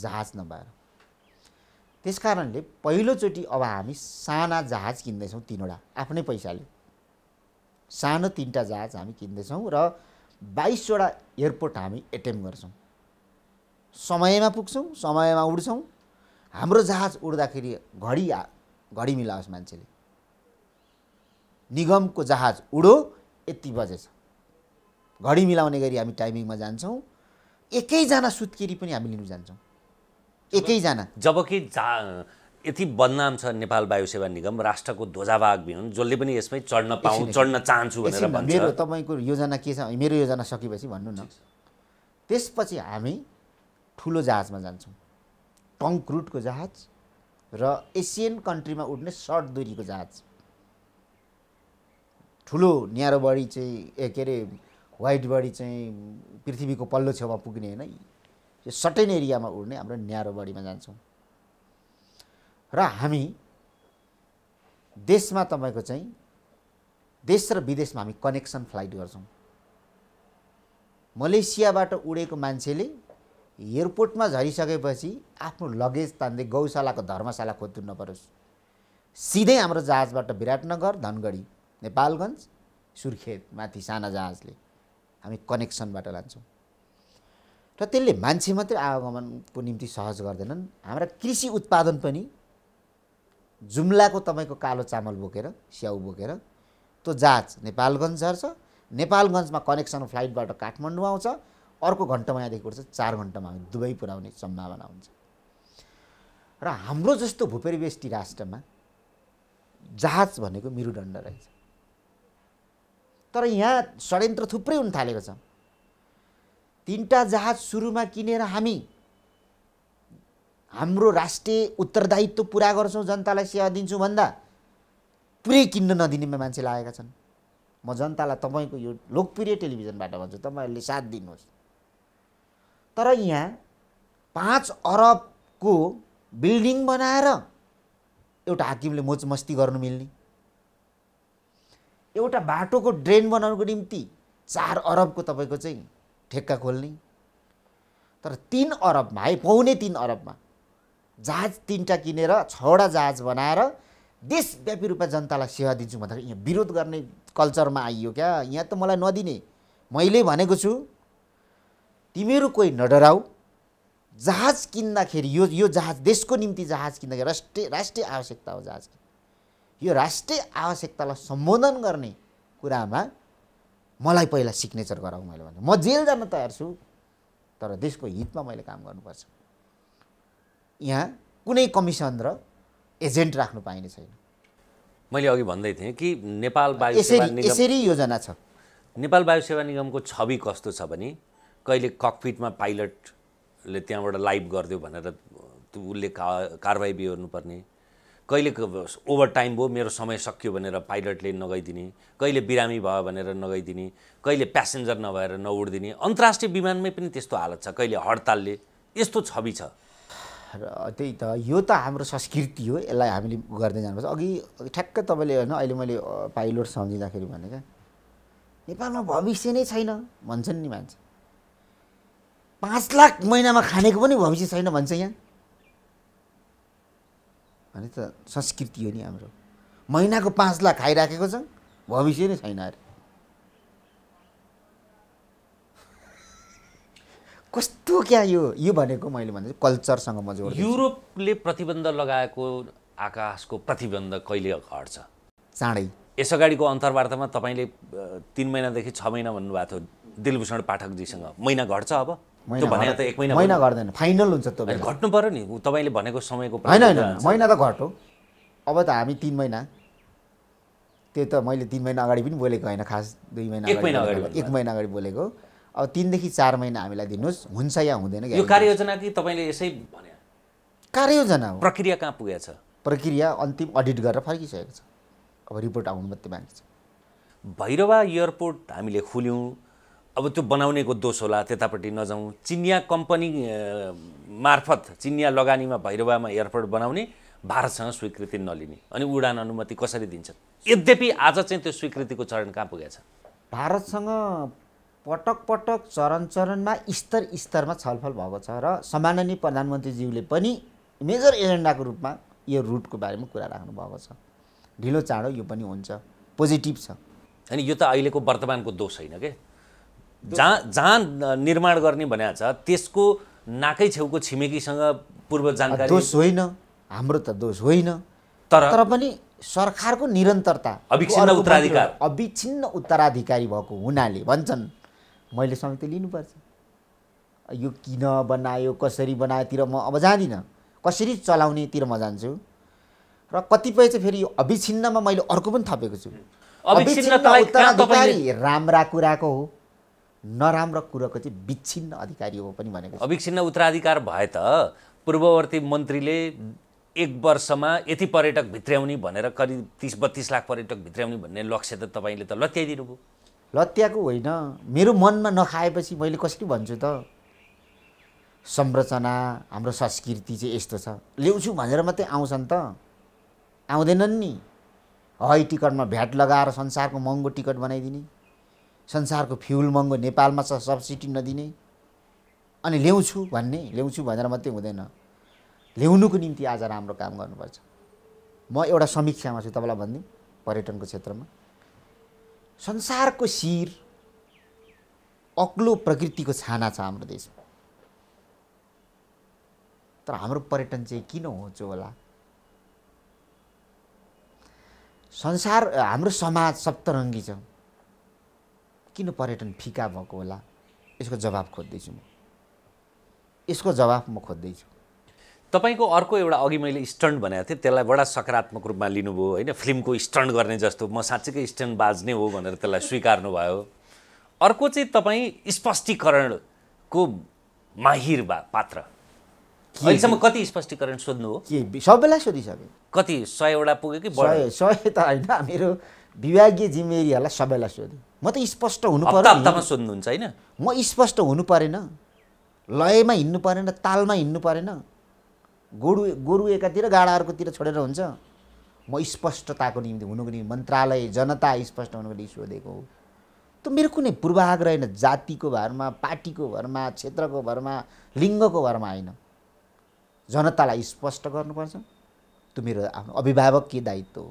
जहाज नभएर त्यस कारणले पहिलोचोटि अब हामी साना जहाज किन्दैछौँ तिनवटा आफ्नै पैसाले सानो तिनवटा जहाज हामी किन्दैछौँ र बाइसवटा एयरपोर्ट हामी एटेम्प गर्छौँ समयमा पुग्छौँ समयमा उड्छौँ हाम्रो जहाज उड्दाखेरि घडी घडी मिलाओस् मान्छेले निगमको जहाज उडो यति बजेछ घडी मिलाउने गरी हामी टाइमिङमा जान्छौँ एकैजना सुत्केरी पनि हामी लिनु जान्छौँ एकैजना जबकि जा यति बदनाम छ नेपाल वायु सेवा निगम राष्ट्रको ध्वजाभाग भी हुन् जसले पनि यसमै चढ्न पाऊ चढ्न चाहन्छु भनेर भन्छ मेरो तपाईँको योजना के छ मेरो योजना सकेपछि भन्नु न त्यसपछि हामी ठुलो जहाजमा जान्छौँ टङ्क रुटको जहाज र एसियन कन्ट्रीमा उड्ने सर्ट दुरीको जहाज ठुलो न्यारो बडी चाहिँ ए के अरे वाइट बडी चाहिँ पृथ्वीको पल्लो छेउमा पुग्ने होइन यो सटेन एरियामा उड्ने हाम्रो न्यारो बडीमा जान्छौँ र हामी देशमा तपाईँको चाहिँ देश र विदेशमा हामी कनेक्सन फ्लाइट गर्छौँ मलेसियाबाट उडेको मान्छेले एयरपोर्टमा झरिसकेपछि आफ्नो लगेज तान्दै गौशालाको धर्मशाला खोज्नु नपरोस् सिधै हाम्रो जहाजबाट विराटनगर धनगढी नेपालगञ्ज सुर्खेत माथि साना जहाजले हामी कनेक्सनबाट लान्छौँ र त्यसले मान्छे मात्रै आवागमनको निम्ति सहज गर्दैनन् हाम्रा कृषि उत्पादन पनि जुम्लाको तपाईँको कालो चामल बोकेर स्याउ बोकेर त्यो जहाज नेपालगञ्ज झर्छ नेपालगञ्जमा कनेक्सन फ्लाइटबाट काठमाडौँ आउँछ अर्को घन्टामा यहाँदेखि उठ्छ चार घन्टामा हामी दुबई पुर्याउने सम्भावना हुन्छ र हाम्रो जस्तो भूपरिवेष्टि राष्ट्रमा जहाज भनेको मेरुदण्ड रहेछ तर यहाँ षड्यन्त्र थुप्रै हुन थालेको छ तिनवटा जहाज सुरुमा किनेर हामी हाम्रो राष्ट्रिय उत्तरदायित्व पुरा गर्छौँ जनतालाई सेवा दिन्छौँ भन्दा पुरै किन्न नदिनेमा मान्छे लागेका छन् म जनतालाई तपाईँको यो लोकप्रिय टेलिभिजनबाट भन्छु तपाईँहरूले साथ दिनुहोस् तर यहाँ पाँच अरबको बिल्डिङ बनाएर एउटा हाकिमले मस्ती गर्नु मिल्ने एउटा बाटोको ड्रेन बनाउनुको निम्ति चार अरबको तपाईँको चाहिँ ठेक्का खोल्ने तर तिन अरबमा है पाउने तिन अरबमा जहाज तिनवटा किनेर छवटा जहाज बनाएर देशव्यापी रूपमा जनतालाई सेवा दिन्छु भन्दाखेरि यहाँ विरोध गर्ने कल्चरमा आइयो क्या यहाँ त मलाई नदिने मैले भनेको छु तिमीहरू कोही नडराऊ जहाज किन्दाखेरि यो यो जहाज देशको निम्ति जहाज किन्दाखेरि राष्ट्रिय राष्ट्रिय आवश्यकता हो जहाज यो राष्ट्रिय आवश्यकतालाई सम्बोधन गर्ने कुरामा मलाई पहिला सिग्नेचर गराउँ मैले भने म जेल जान तयार छु तर देशको हितमा मैले काम गर्नुपर्छ यहाँ कुनै कमिसन र एजेन्ट राख्नु पाइने छैन मैले अघि भन्दै थिएँ कि नेपाल वायु यसरी यसरी योजना छ नेपाल वायु सेवा निगमको छवि कस्तो छ भने कहिले ककपिटमा पाइलटले त्यहाँबाट लाइभ गरिदियो भनेर उसले का कारवाही बिहोर्नुपर्ने कहिले ओभर टाइम भयो मेरो समय सकियो भनेर पाइलटले नगइदिने कहिले बिरामी भयो भनेर नगइदिने कहिले प्यासेन्जर नभएर नउडिदिने अन्तर्राष्ट्रिय विमानमै पनि त्यस्तो हालत छ कहिले हडतालले यस्तो छवि छ र त्यही त यो त हाम्रो संस्कृति हो यसलाई हामीले गर्दै जानुपर्छ अघि ठ्याक्क तपाईँले होइन अहिले मैले पाइलोट सम्झिँदाखेरि भने क्या नेपालमा भविष्य नै छैन भन्छन् नि मान्छे पाँच लाख महिनामा खानेको पनि भविष्य छैन भन्छ यहाँ भने त संस्कृति हो नि हाम्रो महिनाको पाँच लाख खाइराखेको छ भविष्य नै छैन अरे कस्तो क्या यो यो भनेको मैले भने कल्चरसँग म जोड युरोपले प्रतिबन्ध लगाएको आकाशको प्रतिबन्ध कहिले घट्छ चाँडै अगाडिको अन्तर्वार्तामा तपाईँले तिन महिनादेखि छ महिना भन्नुभएको थियो दिलभूषण पाठकजीसँग महिना घट्छ अब त्यो भने त एक महिना महिना घट्दैन फाइनल हुन्छ त घट्नु पऱ्यो नि तपाईँले भनेको समयको होइन होइन महिना त घट्यो अब त हामी तिन महिना त्यो त मैले तिन महिना अगाडि पनि बोलेको होइन खास दुई महिना अगाडि एक महिना अगाडि बोलेको अब तिनदेखि चार महिना हामीलाई दिनुहोस् हुन्छ या हुँदैन यो कार्ययोजना कि तपाईँले यसै भने कार्ययोजना हो प्रक्रिया कहाँ पुगेछ प्रक्रिया अन्तिम अडिट गरेर फर्किसकेको छ अब रिपोर्ट आउनु मात्रै बाँकी छ भैरवा एयरपोर्ट हामीले खोल्यौँ अब त्यो बनाउनेको दोष होला त्यतापट्टि नजाउँ चिनिया कम्पनी मार्फत चिनिया लगानीमा भैरवामा एयरपोर्ट बनाउने भारतसँग स्वीकृति नलिने अनि उडान अनुमति कसरी दिन्छ यद्यपि आज चाहिँ त्यो स्वीकृतिको चरण कहाँ पुगेछ भारतसँग पटक पटक चरण चरणमा स्तर स्तरमा छलफल भएको छ र सम्माननीय प्रधानमन्त्रीज्यूले पनि मेजर एजेन्डाको रूपमा यो रुटको बारेमा कुरा राख्नुभएको छ ढिलो चाँडो यो पनि हुन्छ पोजिटिभ छ होइन यो त अहिलेको वर्तमानको दोष होइन के जहाँ जहाँ निर्माण गर्ने भनेको छ त्यसको नाकै छेउको छिमेकीसँग पूर्व जानकारी दोष होइन हाम्रो त दोष होइन तर तर पनि सरकारको निरन्तरता अविच्छिन्न उत्तराधिकार अविच्छिन्न उत्तराधिकारी भएको हुनाले भन्छन् मैले समिति लिनुपर्छ यो किन बनायो कसरी बनायोतिर म अब जाँदिनँ कसरी चलाउनेतिर म जान्छु र कतिपय चाहिँ फेरि यो अविछिन्नमा मैले अर्को पनि थपेको छु उत्तराधिकारी राम्रा कुराको हो नराम्रो कुराको चाहिँ विच्छिन्न अधिकारी हो पनि भनेको अविच्छिन्न उत्तराधिकार भए त पूर्ववर्ती मन्त्रीले एक वर्षमा यति पर्यटक भित्र्याउने भनेर करिब तिस बत्तिस लाख पर्यटक भित्र्याउने भन्ने लक्ष्य त तपाईँले त लत्याइदिनु भयो लत्याएको होइन मेरो मनमा नखाएपछि मैले कसरी भन्छु त संरचना हाम्रो संस्कृति चाहिँ यस्तो छ ल्याउँछु भनेर मात्रै आउँछन् त आउँदैनन् नि हवाई टिकटमा भ्याट लगाएर संसारको महँगो टिकट बनाइदिने संसारको फ्युल महँगो नेपालमा छ सब्सिडी नदिने अनि ल्याउँछु भन्ने ल्याउँछु भनेर मात्रै हुँदैन ल्याउनुको निम्ति आज राम्रो काम गर्नुपर्छ म एउटा समीक्षामा छु तपाईँलाई भनिदिउँ पर्यटनको क्षेत्रमा संसारको शिर अग्लो प्रकृतिको छाना छ हाम्रो देशमा तर हाम्रो पर्यटन चाहिँ किन होचो होला संसार हाम्रो समाज सप्तरङ्गी छ किन पर्यटन फिका भएको होला यसको जवाब खोज्दैछु म यसको जवाब म खोज्दैछु तपाईँको अर्को एउटा अघि मैले स्टन्ट भनेको थिएँ त्यसलाई बडा सकारात्मक रूपमा लिनुभयो होइन फिल्मको स्टन्ट गर्ने जस्तो म साँच्चैकै स्टन्ट बाज्ने हो भनेर त्यसलाई स्वीकार्नु भयो अर्को चाहिँ तपाईँ स्पष्टीकरणको माहिर बा पात्र अहिलेसम्म कति स्पष्टीकरण सोध्नु हो के सबैलाई सोधिसकेँ कति सयवटा पुग्यो कि सय सय त होइन मेरो विभागीय जिम्मेवारीहरूलाई सबैलाई सोधेँ म त स्पष्ट हुनु पर्यो सोध्नुहुन्छ होइन म स्पष्ट हुनु परेन लयमा हिँड्नु परेन तालमा हिँड्नु परेन गोरु गोरु एकातिर गाडा अर्कोतिर छोडेर हुन्छ म स्पष्टताको निम्ति हुनुको निम्ति मन्त्रालय जनता स्पष्ट हुनुको निम्ति सोधेको हो त मेरो कुनै पूर्वाग्रह होइन जातिको भरमा पार्टीको भरमा क्षेत्रको भरमा लिङ्गको भरमा होइन जनतालाई स्पष्ट गर्नुपर्छ त्यो मेरो आफ्नो अभिभावकीय दायित्व हो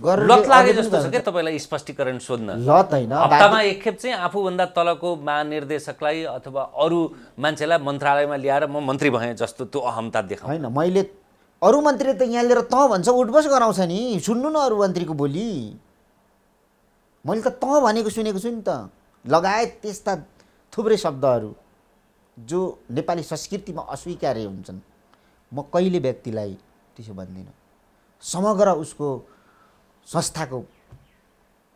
लत लागे जस्तो छ क्या तपाईँलाई स्पष्टीकरण सोध्न लत होइन हप्तामा एकखेप चाहिँ आफूभन्दा तलको महानिर्देशकलाई अथवा अरू मान्छेलाई मन्त्रालयमा ल्याएर म मन्त्री भएँ जस्तो त्यो अहमता देखाउँ होइन मैले अरू मन्त्री त यहाँ लिएर तँ भन्छ उठबस गराउँछ नि सुन्नु न अरू मन्त्रीको बोली मैले त तँ भनेको सुनेको छु नि त लगायत त्यस्ता थुप्रै शब्दहरू जो नेपाली संस्कृतिमा अस्वीकार्य हुन्छन् म कहिले व्यक्तिलाई त्यसो भन्दिनँ समग्र उसको संस्थाको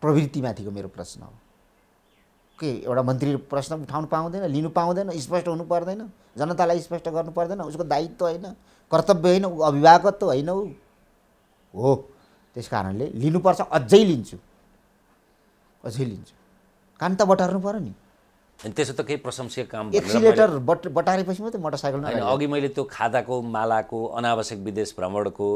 प्रवृत्तिमाथिको मेरो प्रश्न हो के एउटा मन्त्री प्रश्न उठाउनु पाउँदैन लिनु पाउँदैन स्पष्ट हुनु पर्दैन जनतालाई स्पष्ट गर्नु पर्दैन उसको दायित्व होइन कर्तव्य होइन ऊ अभिभावकत्व होइन ऊ हो त्यस कारणले लिनुपर्छ अझै लिन्छु अझै लिन्छु कान त बटार्नु पऱ्यो नि अनि त्यसो त केही प्रशंसीय काम एक्सिलेटर बट बटारेपछि मात्रै मोटरसाइकल होइन अघि मैले त्यो खादाको मालाको अनावश्यक विदेश भ्रमणको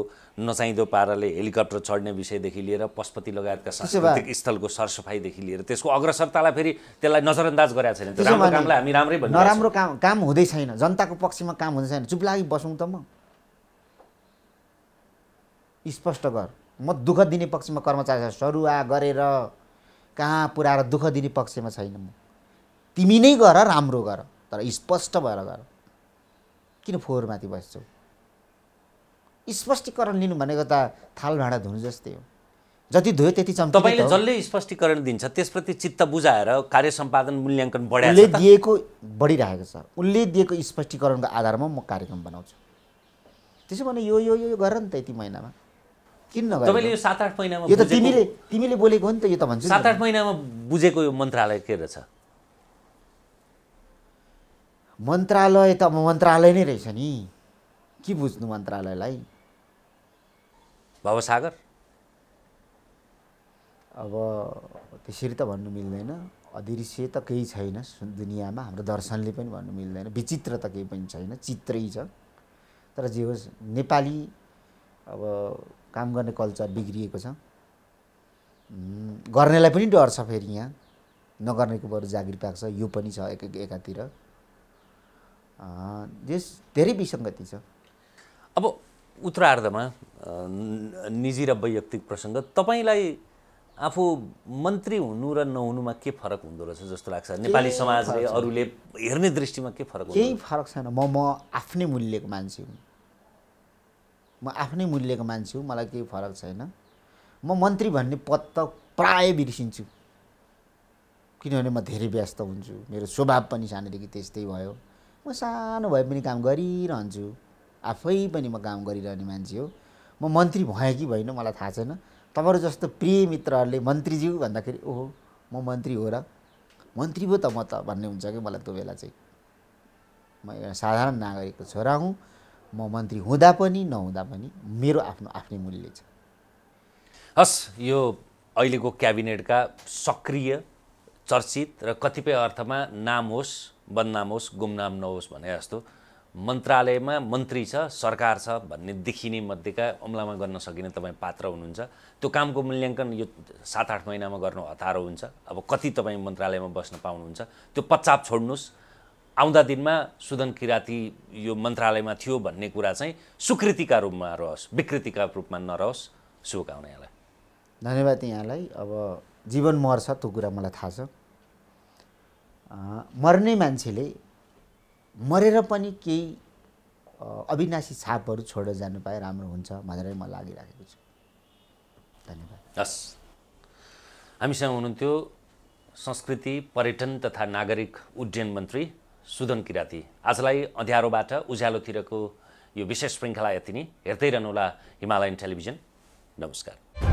नचाहिँदो पाराले हेलिकप्टर चढ्ने विषयदेखि लिएर पशुपति लगायतका सांस्कृतिक स्थलको सरसफाइदेखि लिएर त्यसको अग्रसरतालाई फेरि त्यसलाई नजरअन्दाज गरेका छैन कामलाई हामी राम्रै भन्नु नराम्रो काम काम हुँदै छैन जनताको पक्षमा काम हुँदै छैन चुप लागि बसौँ त म स्पष्ट गर म दुःख दिने पक्षमा कर्मचारी सरुवा गरेर कहाँ पुऱ्याएर दुःख दिने पक्षमा छैन म तिमी नै गर राम्रो गर तर स्पष्ट भएर गर किन फोहोरमाथि बस्छौ स्पष्टीकरण लिनु भनेको त थाल भाँडा धुनु जस्तै हो जति धोयो त्यति चम्क तपाईँले जसले स्पष्टीकरण दिन्छ त्यसप्रति चित्त बुझाएर कार्य सम्पादन मूल्याङ्कन बढाएर उसले दिएको बढिरहेको छ उसले दिएको स्पष्टीकरणको आधारमा म कार्यक्रम बनाउँछु त्यसो भने यो यो यो गर नि त यति महिनामा किन तपाईँले यो सात आठ महिनामा यो त तिमीले तिमीले बोलेको हो नि त यो त भन्छ सात आठ महिनामा बुझेको यो मन्त्रालय के रहेछ मन्त्रालय त अब मन्त्रालय नै रहेछ नि के बुझ्नु मन्त्रालयलाई भवसागर अब त्यसरी त भन्नु मिल्दैन अदृश्य त केही छैन दुनियाँमा हाम्रो दर्शनले पनि भन्नु मिल्दैन विचित्र त केही पनि छैन चित्रै छ तर जे होस् नेपाली अब काम गर्ने कल्चर बिग्रिएको छ गर्नेलाई पनि डर छ फेरि यहाँ नगर्नेको बरु जागिर पाएको छ यो पनि छ एक एकातिर धेरै विसङ्गति छ अब उत्तरार्धमा निजी र वैयक्तिक प्रसङ्ग तपाईँलाई आफू मन्त्री हुनु र नहुनुमा के फरक हुँदो रहेछ जस्तो लाग्छ नेपाली समाजले अरूले हेर्ने दृष्टिमा के फरक केही फरक छैन म म आफ्नै मूल्यको मान्छे हुँ म आफ्नै मूल्यको मान्छे हुँ मलाई केही फरक छैन म मन्त्री भन्ने पद त प्राय बिर्सिन्छु किनभने म धेरै व्यस्त हुन्छु मेरो स्वभाव पनि सानैदेखि त्यस्तै भयो म सानो भए पनि काम गरिरहन्छु आफै पनि म काम गरिरहने मान्छे हो म मन्त्री भएँ कि भएन मलाई थाहा छैन तपाईँहरू जस्तो प्रिय मित्रहरूले मन्त्रीज्यू भन्दाखेरि ओहो म मन्त्री हो र मन्त्री पो त म त भन्ने हुन्छ कि मलाई त्यो बेला चाहिँ म एउटा साधारण नागरिकको छोरा हुँ म मन्त्री हुँदा पनि नहुँदा पनि मेरो आफ्नो आफ्नै मूल्य छ हस् यो अहिलेको क्याबिनेटका सक्रिय चर्चित र कतिपय अर्थमा नाम होस् बदनाम होस् गुमनाम नहोस् भने जस्तो मन्त्रालयमा मन्त्री छ सरकार छ भन्ने देखिने मध्येका अमलामा गर्न सकिने तपाईँ पात्र हुनुहुन्छ त्यो कामको मूल्याङ्कन यो सात आठ महिनामा गर्नु हतारो हुन्छ अब कति तपाईँ मन्त्रालयमा बस्न पाउनुहुन्छ त्यो पच्चाप छोड्नुहोस् आउँदा दिनमा सुदन किराती यो मन्त्रालयमा थियो भन्ने कुरा चाहिँ सुकृतिका रूपमा रहोस् विकृतिका रूपमा नरहोस् शुभकामना यहाँलाई धन्यवाद यहाँलाई अब जीवन मर्छ त्यो कुरा मलाई थाहा छ मर्ने मान्छेले मरेर पनि केही अविनाशी छापहरू छोडेर जानु पाए राम्रो हुन्छ भनेर म लागिराखेको छु धन्यवाद हस् हामीसँग हुनुहुन्थ्यो संस्कृति पर्यटन तथा नागरिक उड्डयन मन्त्री सुदन किराती आजलाई अँध्यारोबाट उज्यालोतिरको यो विशेष श्रृङ्खला यति नै हेर्दै रहनुहोला हिमालयन टेलिभिजन नमस्कार